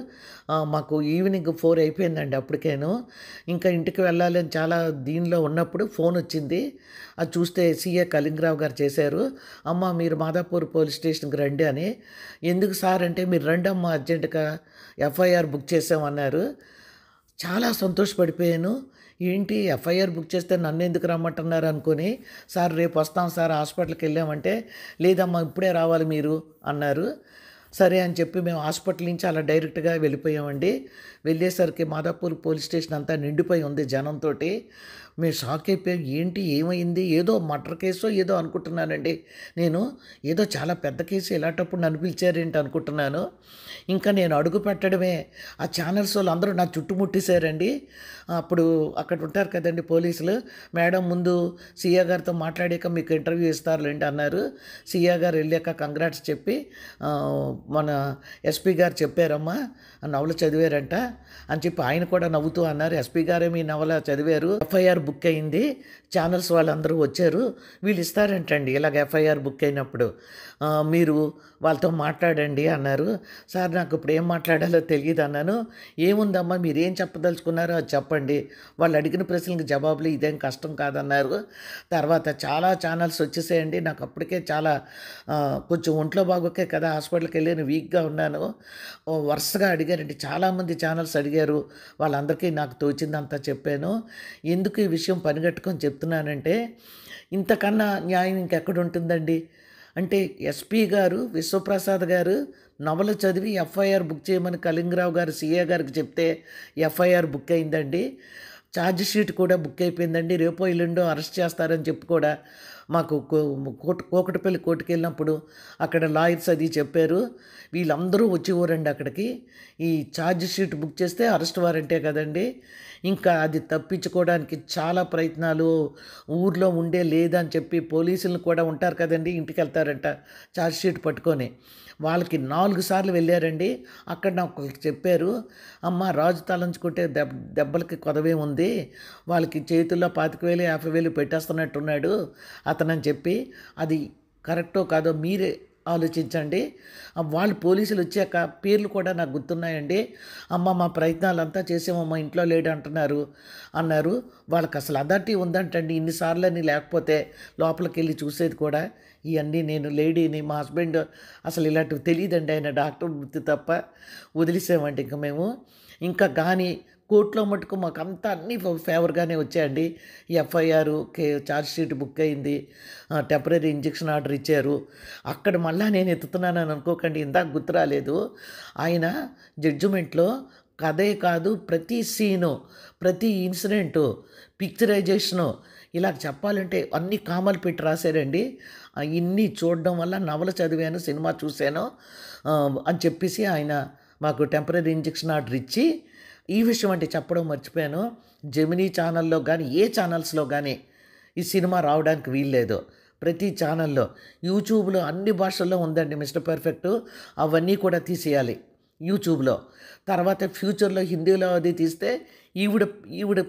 మాకు ఈవినింగ్ ఫోర్ అయిపోయిందండి అప్పటికేను ఇంకా ఇంటికి వెళ్ళాలని చాలా దీనిలో ఉన్నప్పుడు ఫోన్ వచ్చింది అది చూస్తే సీఏ కలింగరావు గారు చేశారు అమ్మ మీరు మాదాపూర్ పోలీస్ స్టేషన్కి రండి అని ఎందుకు సార్ అంటే మీరు రండి అమ్మ అర్జెంటుగా ఎఫ్ఐఆర్ బుక్ చేసామన్నారు చాలా సంతోషపడిపోయాను ఏంటి ఎఫ్ఐఆర్ బుక్ చేస్తే నన్ను ఎందుకు రమ్మంటున్నారు అనుకుని సార్ రేపు వస్తాం సార్ హాస్పిటల్కి వెళ్ళామంటే లేదమ్మా ఇప్పుడే రావాలి మీరు అన్నారు సరే అని చెప్పి మేము హాస్పిటల్ నుంచి అలా డైరెక్ట్గా వెళ్ళిపోయామండి వెళ్ళేసరికి మాదాపూర్ పోలీస్ స్టేషన్ అంతా నిండిపోయి ఉంది జనంతో మీ షాక్ అయిపోయాం ఏంటి ఏమైంది ఏదో మటర్ కేసో ఏదో అనుకుంటున్నానండి నేను ఏదో చాలా పెద్ద కేసు ఇలాంటప్పుడు నన్ను పిలిచారేంటి అనుకుంటున్నాను ఇంకా నేను అడుగు పెట్టడమే ఆ ఛానల్స్ వాళ్ళు అందరూ నా చుట్టుముట్టేశారండి అప్పుడు అక్కడ ఉంటారు కదండి పోలీసులు మేడం ముందు సీఏ గారితో మాట్లాడాక మీకు ఇంటర్వ్యూ ఇస్తారులేండి అన్నారు సీఏ గారు వెళ్ళాక కంగ్రాట్స్ చెప్పి మన ఎస్పీ గారు చెప్పారమ్మా నవల చదివారంట అని చెప్పి ఆయన కూడా నవ్వుతూ అన్నారు ఎస్పీ గారే మీ నవల చదివారు ఎఫ్ఐఆర్ బుక్ అయింది ఛానల్స్ వాళ్ళందరూ వచ్చారు వీళ్ళు ఇస్తారంటండి ఇలాగ ఎఫ్ఐఆర్ బుక్ అయినప్పుడు మీరు వాళ్ళతో మాట్లాడండి అన్నారు సార్ నాకు ఇప్పుడు ఏం మాట్లాడాలో తెలియదు అన్నాను ఏముందమ్మా మీరు ఏం చెప్పదలుచుకున్నారో అది చెప్పండి వాళ్ళు అడిగిన ప్రశ్నలకు జవాబులు ఇదేం కష్టం కాదన్నారు తర్వాత చాలా ఛానల్స్ వచ్చేసేయండి నాకు అప్పటికే చాలా కొంచెం ఒంట్లో బాగోకే కదా హాస్పిటల్కి వెళ్ళాను వీక్గా ఉన్నాను వరుసగా అడిగారండి చాలామంది ఛానల్స్ అడిగారు వాళ్ళందరికీ నాకు తోచిందంతా చెప్పాను ఎందుకు ఈ విషయం పనిగట్టుకొని చెప్తున్నానంటే ఇంతకన్నా న్యాయం ఇంకెక్కడ ఉంటుందండి అంటే ఎస్పీ గారు విశ్వప్రసాద్ గారు నవల చదివి ఎఫ్ఐఆర్ బుక్ చేయమని కలింగరావు గారు సీఏ గారికి చెప్తే ఎఫ్ఐఆర్ బుక్ అయిందండి ఛార్జ్ షీట్ కూడా బుక్ అయిపోయిందండి రేపో ఎల్లుండో అరెస్ట్ చేస్తారని చెప్పి కూడా మాకు కోట కోకటపల్లి కోర్టుకు వెళ్ళినప్పుడు అక్కడ లాయర్స్ అది చెప్పారు వీళ్ళందరూ వచ్చేవారండి అక్కడికి ఈ ఛార్జ్ షీట్ బుక్ చేస్తే అరెస్ట్ వారంటే కదండి ఇంకా అది తప్పించుకోవడానికి చాలా ప్రయత్నాలు ఊర్లో ఉండే లేదని చెప్పి పోలీసులు కూడా ఉంటారు కదండి ఇంటికి వెళ్తారంట ఛార్జ్ షీట్ పట్టుకొని వాళ్ళకి నాలుగు సార్లు వెళ్ళారండి అక్కడ నాకు చెప్పారు అమ్మ రాజు తలంచుకుంటే దెబ్ దెబ్బలకి కొదవే ఉంది వాళ్ళకి చేతుల్లో పాతిక వేలు యాభై వేలు పెట్టేస్తున్నట్టున్నాడు అతనని చెప్పి అది కరెక్టో కాదో మీరే ఆలోచించండి వాళ్ళు పోలీసులు వచ్చాక పేర్లు కూడా నాకు గుర్తున్నాయండి అమ్మ మా ప్రయత్నాలంతా మా ఇంట్లో లేడు అంటున్నారు అన్నారు వాళ్ళకి అసలు అథారిటీ ఉందంటండి ఇన్నిసార్లు అని లేకపోతే లోపలికి వెళ్ళి చూసేది కూడా ఇవన్నీ నేను లేడీని మా హస్బెండ్ అసలు ఇలాంటివి తెలియదండి ఆయన డాక్టర్ వృత్తి తప్ప వదిలేసామండి ఇంకా మేము ఇంకా కానీ కోర్టులో మటుకు మాకు అంతా అన్ని ఫేవర్గానే వచ్చాయండి ఎఫ్ఐఆర్ కే ఛార్జ్ షీట్ బుక్ అయింది టెంపరీ ఇంజక్షన్ ఆర్డర్ ఇచ్చారు అక్కడ మళ్ళీ నేను ఎత్తుతున్నాను అని అనుకోకండి ఇందాక గుర్తు రాలేదు ఆయన జడ్జిమెంట్లో కథే కాదు ప్రతి సీను ప్రతి ఇన్సిడెంటు పిక్చరైజేషను ఇలా చెప్పాలంటే అన్ని కామలు పెట్టి రాశారండి ఇన్ని చూడడం వల్ల నవల చదివాను సినిమా చూశాను అని చెప్పేసి ఆయన మాకు టెంపరీ ఇంజెక్షన్ ఆర్డర్ ఇచ్చి ఈ విషయం అంటే చెప్పడం మర్చిపోయాను జెమినీ ఛానల్లో కానీ ఏ ఛానల్స్లో కానీ ఈ సినిమా రావడానికి వీల్లేదు ప్రతి ఛానల్లో యూట్యూబ్లో అన్ని భాషల్లో ఉందండి మిస్టర్ పర్ఫెక్ట్ అవన్నీ కూడా తీసేయాలి యూట్యూబ్లో తర్వాత ఫ్యూచర్లో హిందీలో అది తీస్తే ఈవిడ ఈవిడ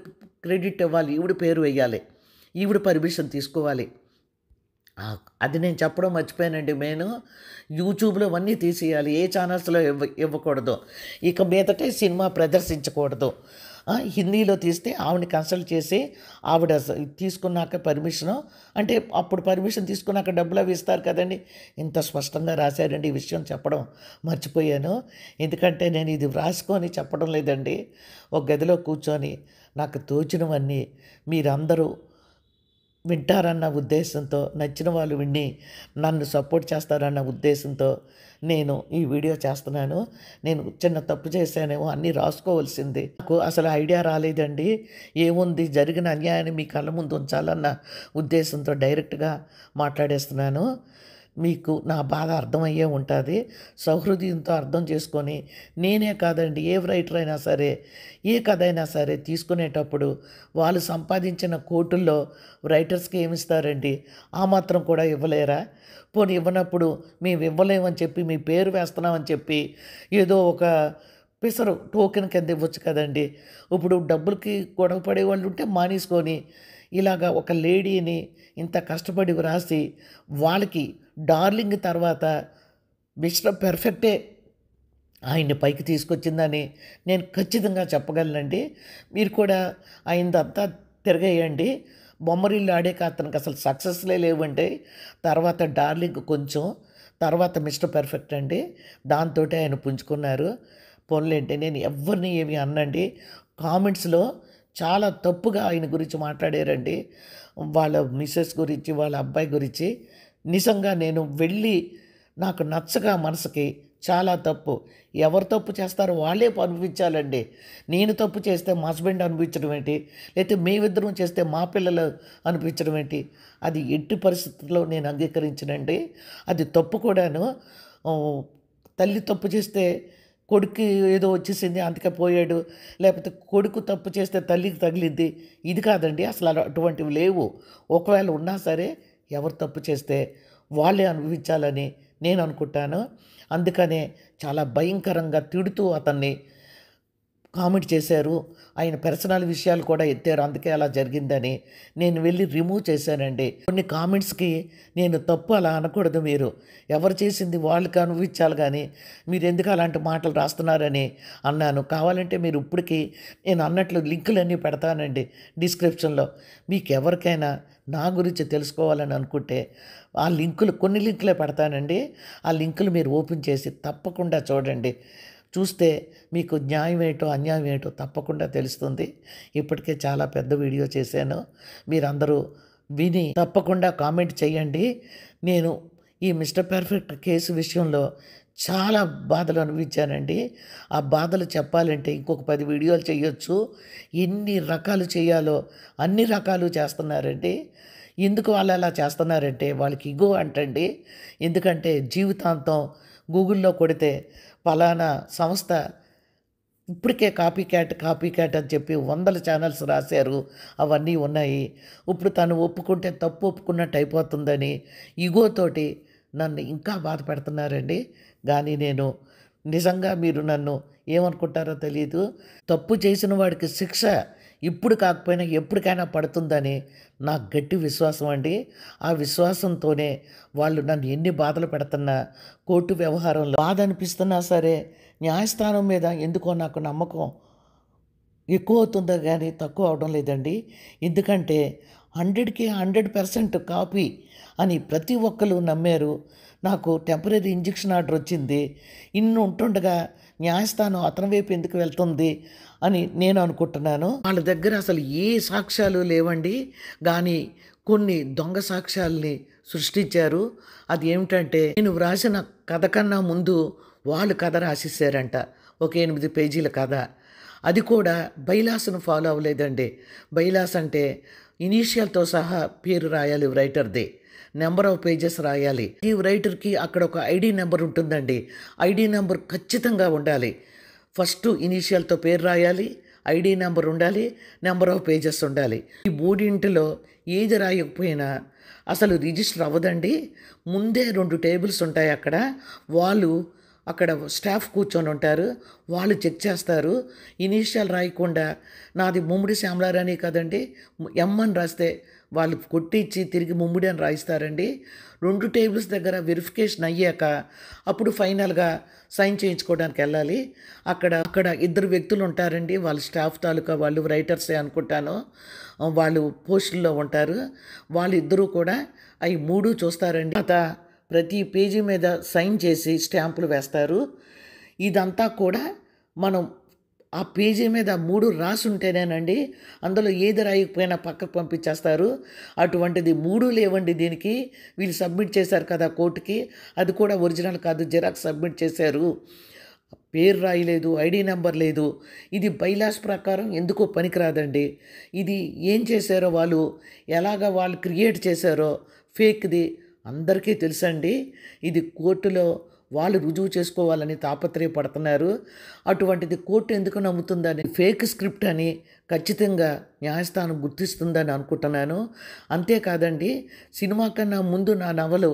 క్రెడిట్ ఇవ్వాలి ఈవిడ పేరు వేయాలి ఈవిడ పర్మిషన్ తీసుకోవాలి అది నేను చెప్పడం మర్చిపోయానండి నేను యూట్యూబ్లో అన్నీ తీసేయాలి ఏ ఛానల్స్లో ఇవ్వ ఇవ్వకూడదు ఇక మీదటే సినిమా ప్రదర్శించకూడదు హిందీలో తీస్తే ఆవిడని కన్సల్ట్ చేసి ఆవిడ తీసుకున్నాక పర్మిషను అంటే అప్పుడు పర్మిషన్ తీసుకున్నాక డబ్బులు అవి ఇస్తారు కదండి ఇంత స్పష్టంగా రాశారండి ఈ విషయం చెప్పడం మర్చిపోయాను ఎందుకంటే నేను ఇది వ్రాసుకొని చెప్పడం లేదండి ఒక గదిలో కూర్చొని నాకు తోచినవన్నీ మీరందరూ వింటారన్న ఉద్దేశంతో నచ్చిన వాళ్ళు విని నన్ను సపోర్ట్ చేస్తారన్న ఉద్దేశంతో నేను ఈ వీడియో చేస్తున్నాను నేను చిన్న తప్పు చేశానేమో అన్నీ రాసుకోవాల్సింది నాకు అసలు ఐడియా రాలేదండి ఏముంది జరిగిన అన్యాయాన్ని మీ కళ్ళ ముందు ఉంచాలన్న ఉద్దేశంతో డైరెక్ట్గా మాట్లాడేస్తున్నాను మీకు నా బాధ అర్థమయ్యే ఉంటుంది సౌహృదయంతో అర్థం చేసుకొని నేనే కాదండి ఏ రైటర్ అయినా సరే ఏ కథ అయినా సరే తీసుకునేటప్పుడు వాళ్ళు సంపాదించిన కోర్టుల్లో రైటర్స్కి ఏమిస్తారండి ఆ మాత్రం కూడా ఇవ్వలేరా పోనీ ఇవ్వనప్పుడు మేము ఇవ్వలేమని చెప్పి మీ పేరు వేస్తున్నామని చెప్పి ఏదో ఒక పిసరు టోకెన్ కింద ఇవ్వచ్చు కదండి ఇప్పుడు డబ్బులకి గొడవ పడే వాళ్ళు ఉంటే మానేసుకొని ఇలాగా ఒక లేడీని ఇంత కష్టపడి వ్రాసి వాళ్ళకి డార్లింగ్ తర్వాత మిశ్రం పెర్ఫెక్టే ఆయన్ని పైకి తీసుకొచ్చిందని నేను ఖచ్చితంగా చెప్పగలనండి మీరు కూడా ఆయనదంతా తిరగేయండి బొమ్మరిల్లు ఆడే అతనికి అసలు సక్సెస్లే లేవంటే తర్వాత డార్లింగ్ కొంచెం తర్వాత మిస్టర్ పర్ఫెక్ట్ అండి దాంతో ఆయన పుంజుకున్నారు పోన్లేంటి నేను ఎవరిని ఏమి అన్నండి కామెంట్స్లో చాలా తప్పుగా ఆయన గురించి మాట్లాడారండి వాళ్ళ మిస్సెస్ గురించి వాళ్ళ అబ్బాయి గురించి నిజంగా నేను వెళ్ళి నాకు నచ్చగా మనసుకి చాలా తప్పు ఎవరు తప్పు చేస్తారో వాళ్ళే అనుభవించాలండి నేను తప్పు చేస్తే మా హస్బెండ్ అనిపించడం ఏంటి లేకపోతే మేమిద్దరం చేస్తే మా పిల్లలు అనిపించడం ఏంటి అది ఎట్టి పరిస్థితుల్లో నేను అంగీకరించనండి అది తప్పు కూడాను తల్లి తప్పు చేస్తే కొడుకు ఏదో వచ్చేసింది అందుకే పోయాడు లేకపోతే కొడుకు తప్పు చేస్తే తల్లికి తగిలింది ఇది కాదండి అసలు అటువంటివి లేవు ఒకవేళ ఉన్నా సరే ఎవరు తప్పు చేస్తే వాళ్ళే అనుభవించాలని నేను అనుకుంటాను అందుకనే చాలా భయంకరంగా తిడుతూ అతన్ని కామెంట్ చేశారు ఆయన పర్సనల్ విషయాలు కూడా ఎత్తారు అందుకే అలా జరిగిందని నేను వెళ్ళి రిమూవ్ చేశానండి కొన్ని కామెంట్స్కి నేను తప్పు అలా అనకూడదు మీరు ఎవరు చేసింది వాళ్ళకి అనుభవించాలి కానీ మీరు ఎందుకు అలాంటి మాటలు రాస్తున్నారని అన్నాను కావాలంటే మీరు ఇప్పటికీ నేను అన్నట్లు లింకులన్నీ పెడతానండి డిస్క్రిప్షన్లో మీకు ఎవరికైనా నా గురించి తెలుసుకోవాలని అనుకుంటే ఆ లింకులు కొన్ని లింకులే పెడతానండి ఆ లింకులు మీరు ఓపెన్ చేసి తప్పకుండా చూడండి చూస్తే మీకు న్యాయం ఏంటో అన్యాయం ఏంటో తప్పకుండా తెలుస్తుంది ఇప్పటికే చాలా పెద్ద వీడియో చేశాను మీరందరూ విని తప్పకుండా కామెంట్ చేయండి నేను ఈ మిస్టర్ పర్ఫెక్ట్ కేసు విషయంలో చాలా బాధలు అనిపించానండి ఆ బాధలు చెప్పాలంటే ఇంకొక పది వీడియోలు చేయొచ్చు ఎన్ని రకాలు చేయాలో అన్ని రకాలు చేస్తున్నారండి ఎందుకు వాళ్ళు అలా చేస్తున్నారంటే వాళ్ళకి ఇగో అంటండి ఎందుకంటే జీవితాంతం గూగుల్లో కొడితే ఫలానా సంస్థ ఇప్పటికే కాపీ క్యాట్ కాపీ క్యాట్ అని చెప్పి వందల ఛానల్స్ రాశారు అవన్నీ ఉన్నాయి ఇప్పుడు తను ఒప్పుకుంటే తప్పు ఒప్పుకున్నట్టు అయిపోతుందని ఇగోతోటి నన్ను ఇంకా బాధ పెడుతున్నారండి కానీ నేను నిజంగా మీరు నన్ను ఏమనుకుంటారో తెలియదు తప్పు చేసిన వాడికి శిక్ష ఇప్పుడు కాకపోయినా ఎప్పటికైనా పడుతుందని నాకు గట్టి విశ్వాసం అండి ఆ విశ్వాసంతోనే వాళ్ళు నన్ను ఎన్ని బాధలు పెడుతున్నా కోర్టు వ్యవహారంలో బాధ అనిపిస్తున్నా సరే న్యాయస్థానం మీద ఎందుకో నాకు నమ్మకం ఎక్కువ అవుతుందో కానీ తక్కువ అవడం లేదండి ఎందుకంటే హండ్రెడ్కి హండ్రెడ్ పర్సెంట్ కాపీ అని ప్రతి ఒక్కరు నమ్మారు నాకు టెంపరీ ఇంజక్షన్ ఆర్డర్ వచ్చింది ఇన్ని ఉంటుండగా న్యాయస్థానం అతని వైపు ఎందుకు వెళ్తుంది అని నేను అనుకుంటున్నాను వాళ్ళ దగ్గర అసలు ఏ సాక్ష్యాలు లేవండి కానీ కొన్ని దొంగ సాక్ష్యాల్ని సృష్టించారు అది ఏమిటంటే నేను వ్రాసిన కథ కన్నా ముందు వాళ్ళు కథ రాసిస్తారంట ఒక ఎనిమిది పేజీల కథ అది కూడా బైలాస్ను ఫాలో అవ్వలేదండి బైలాస్ అంటే ఇనీషియల్తో సహా పేరు రాయాలి రైటర్దే నెంబర్ ఆఫ్ పేజెస్ రాయాలి ఈ రైటర్కి అక్కడ ఒక ఐడి నెంబర్ ఉంటుందండి ఐడి నెంబర్ ఖచ్చితంగా ఉండాలి ఫస్ట్ ఇనీషియల్తో పేరు రాయాలి ఐడి నెంబర్ ఉండాలి నెంబర్ ఆఫ్ పేజెస్ ఉండాలి ఈ మూడింటిలో ఏది రాయకపోయినా అసలు రిజిస్టర్ అవ్వదండి ముందే రెండు టేబుల్స్ ఉంటాయి అక్కడ వాళ్ళు అక్కడ స్టాఫ్ కూర్చొని ఉంటారు వాళ్ళు చెక్ చేస్తారు ఇనీషియల్ రాయకుండా నాది ముమ్మడి శ్యామలారాణి కదండి ఎంఎన్ రాస్తే వాళ్ళు కొట్టించి తిరిగి ముమ్మిడి అని రాయిస్తారండి రెండు టేబుల్స్ దగ్గర వెరిఫికేషన్ అయ్యాక అప్పుడు ఫైనల్గా సైన్ చేయించుకోవడానికి వెళ్ళాలి అక్కడ అక్కడ ఇద్దరు వ్యక్తులు ఉంటారండి వాళ్ళ స్టాఫ్ తాలూకా వాళ్ళు రైటర్సే అనుకుంటాను వాళ్ళు పోస్టుల్లో ఉంటారు వాళ్ళిద్దరూ కూడా అవి మూడు చూస్తారండి తర్వాత ప్రతి పేజీ మీద సైన్ చేసి స్టాంపులు వేస్తారు ఇదంతా కూడా మనం ఆ పేజీ మీద మూడు రాసుంటేనేనండి అందులో ఏది రాయకపోయినా పక్కకు పంపించేస్తారు అటువంటిది మూడు లేవండి దీనికి వీళ్ళు సబ్మిట్ చేశారు కదా కోర్టుకి అది కూడా ఒరిజినల్ కాదు జిరాక్స్ సబ్మిట్ చేశారు పేరు రాయలేదు ఐడి నెంబర్ లేదు ఇది బైలాస్ ప్రకారం ఎందుకో పనికిరాదండి ఇది ఏం చేశారో వాళ్ళు ఎలాగ వాళ్ళు క్రియేట్ చేశారో ఫేక్ది అందరికీ తెలుసండి ఇది కోర్టులో వాళ్ళు రుజువు చేసుకోవాలని తాపత్రయపడుతున్నారు అటువంటిది కోర్టు ఎందుకు నమ్ముతుందని ఫేక్ స్క్రిప్ట్ అని ఖచ్చితంగా న్యాయస్థానం గుర్తిస్తుందని అనుకుంటున్నాను అంతేకాదండి సినిమా కన్నా ముందు నా నవలు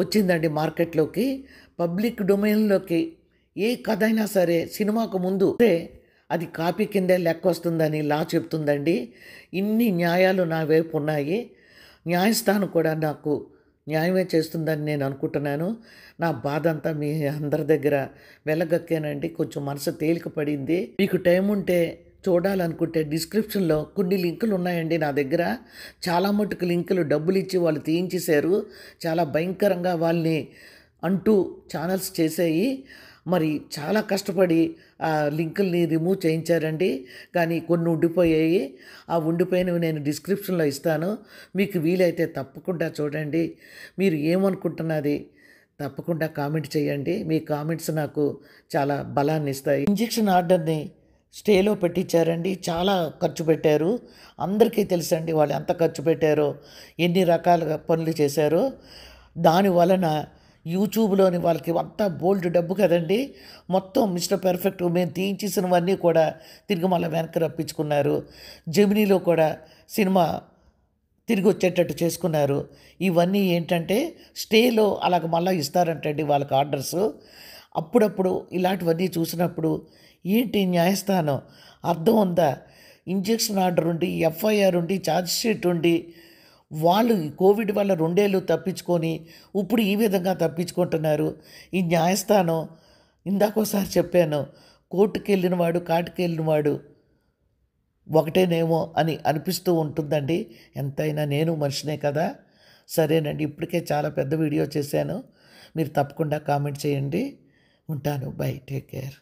వచ్చిందండి మార్కెట్లోకి పబ్లిక్ డొమైన్లోకి ఏ కథ అయినా సరే సినిమాకు ముందు అది కాపీ కిందే లెక్క వస్తుందని లా చెప్తుందండి ఇన్ని న్యాయాలు నా వైపు ఉన్నాయి న్యాయస్థానం కూడా నాకు న్యాయమే చేస్తుందని నేను అనుకుంటున్నాను నా బాధ అంతా మీ అందరి దగ్గర వెళ్ళగక్కానండి కొంచెం మనసు తేలిక పడింది మీకు టైం ఉంటే చూడాలనుకుంటే డిస్క్రిప్షన్లో కొన్ని లింకులు ఉన్నాయండి నా దగ్గర చాలా మటుకు లింకులు డబ్బులు ఇచ్చి వాళ్ళు తీయించేశారు చాలా భయంకరంగా వాళ్ళని అంటూ ఛానల్స్ చేసేయి మరి చాలా కష్టపడి ఆ లింకుల్ని రిమూవ్ చేయించారండి కానీ కొన్ని ఉండిపోయాయి ఆ ఉండిపోయినవి నేను డిస్క్రిప్షన్లో ఇస్తాను మీకు వీలైతే తప్పకుండా చూడండి మీరు ఏమనుకుంటున్నది తప్పకుండా కామెంట్ చేయండి మీ కామెంట్స్ నాకు చాలా బలాన్ని ఇస్తాయి ఇంజెక్షన్ ఆర్డర్ని స్టేలో పెట్టించారండి చాలా ఖర్చు పెట్టారు అందరికీ తెలుసండి వాళ్ళు ఎంత ఖర్చు పెట్టారో ఎన్ని రకాలుగా పనులు చేశారో దాని వలన యూట్యూబ్లోని వాళ్ళకి అంతా బోల్డ్ డబ్బు కదండి మొత్తం మిస్టర్ పెర్ఫెక్ట్ మేము తీయించేసినవన్నీ కూడా తిరిగి మళ్ళీ వెనక్కి రప్పించుకున్నారు జమినీలో కూడా సినిమా తిరిగి వచ్చేటట్టు చేసుకున్నారు ఇవన్నీ ఏంటంటే స్టేలో అలాగ మళ్ళీ ఇస్తారంటండి వాళ్ళకి ఆర్డర్స్ అప్పుడప్పుడు ఇలాంటివన్నీ చూసినప్పుడు ఏంటి న్యాయస్థానం అర్థం ఉందా ఇంజక్షన్ ఆర్డర్ ఉండి ఎఫ్ఐఆర్ ఉండి ఛార్జ్ షీట్ ఉండి వాళ్ళు ఈ కోవిడ్ వల్ల రెండేళ్ళు తప్పించుకొని ఇప్పుడు ఈ విధంగా తప్పించుకుంటున్నారు ఈ న్యాయస్థానం ఇందాకోసారి చెప్పాను కోర్టుకి వెళ్ళినవాడు కాటుకి వెళ్ళినవాడు ఒకటేనేమో అని అనిపిస్తూ ఉంటుందండి ఎంతైనా నేను మనిషినే కదా సరేనండి ఇప్పటికే చాలా పెద్ద వీడియో చేశాను మీరు తప్పకుండా కామెంట్ చేయండి ఉంటాను బై టేక్ కేర్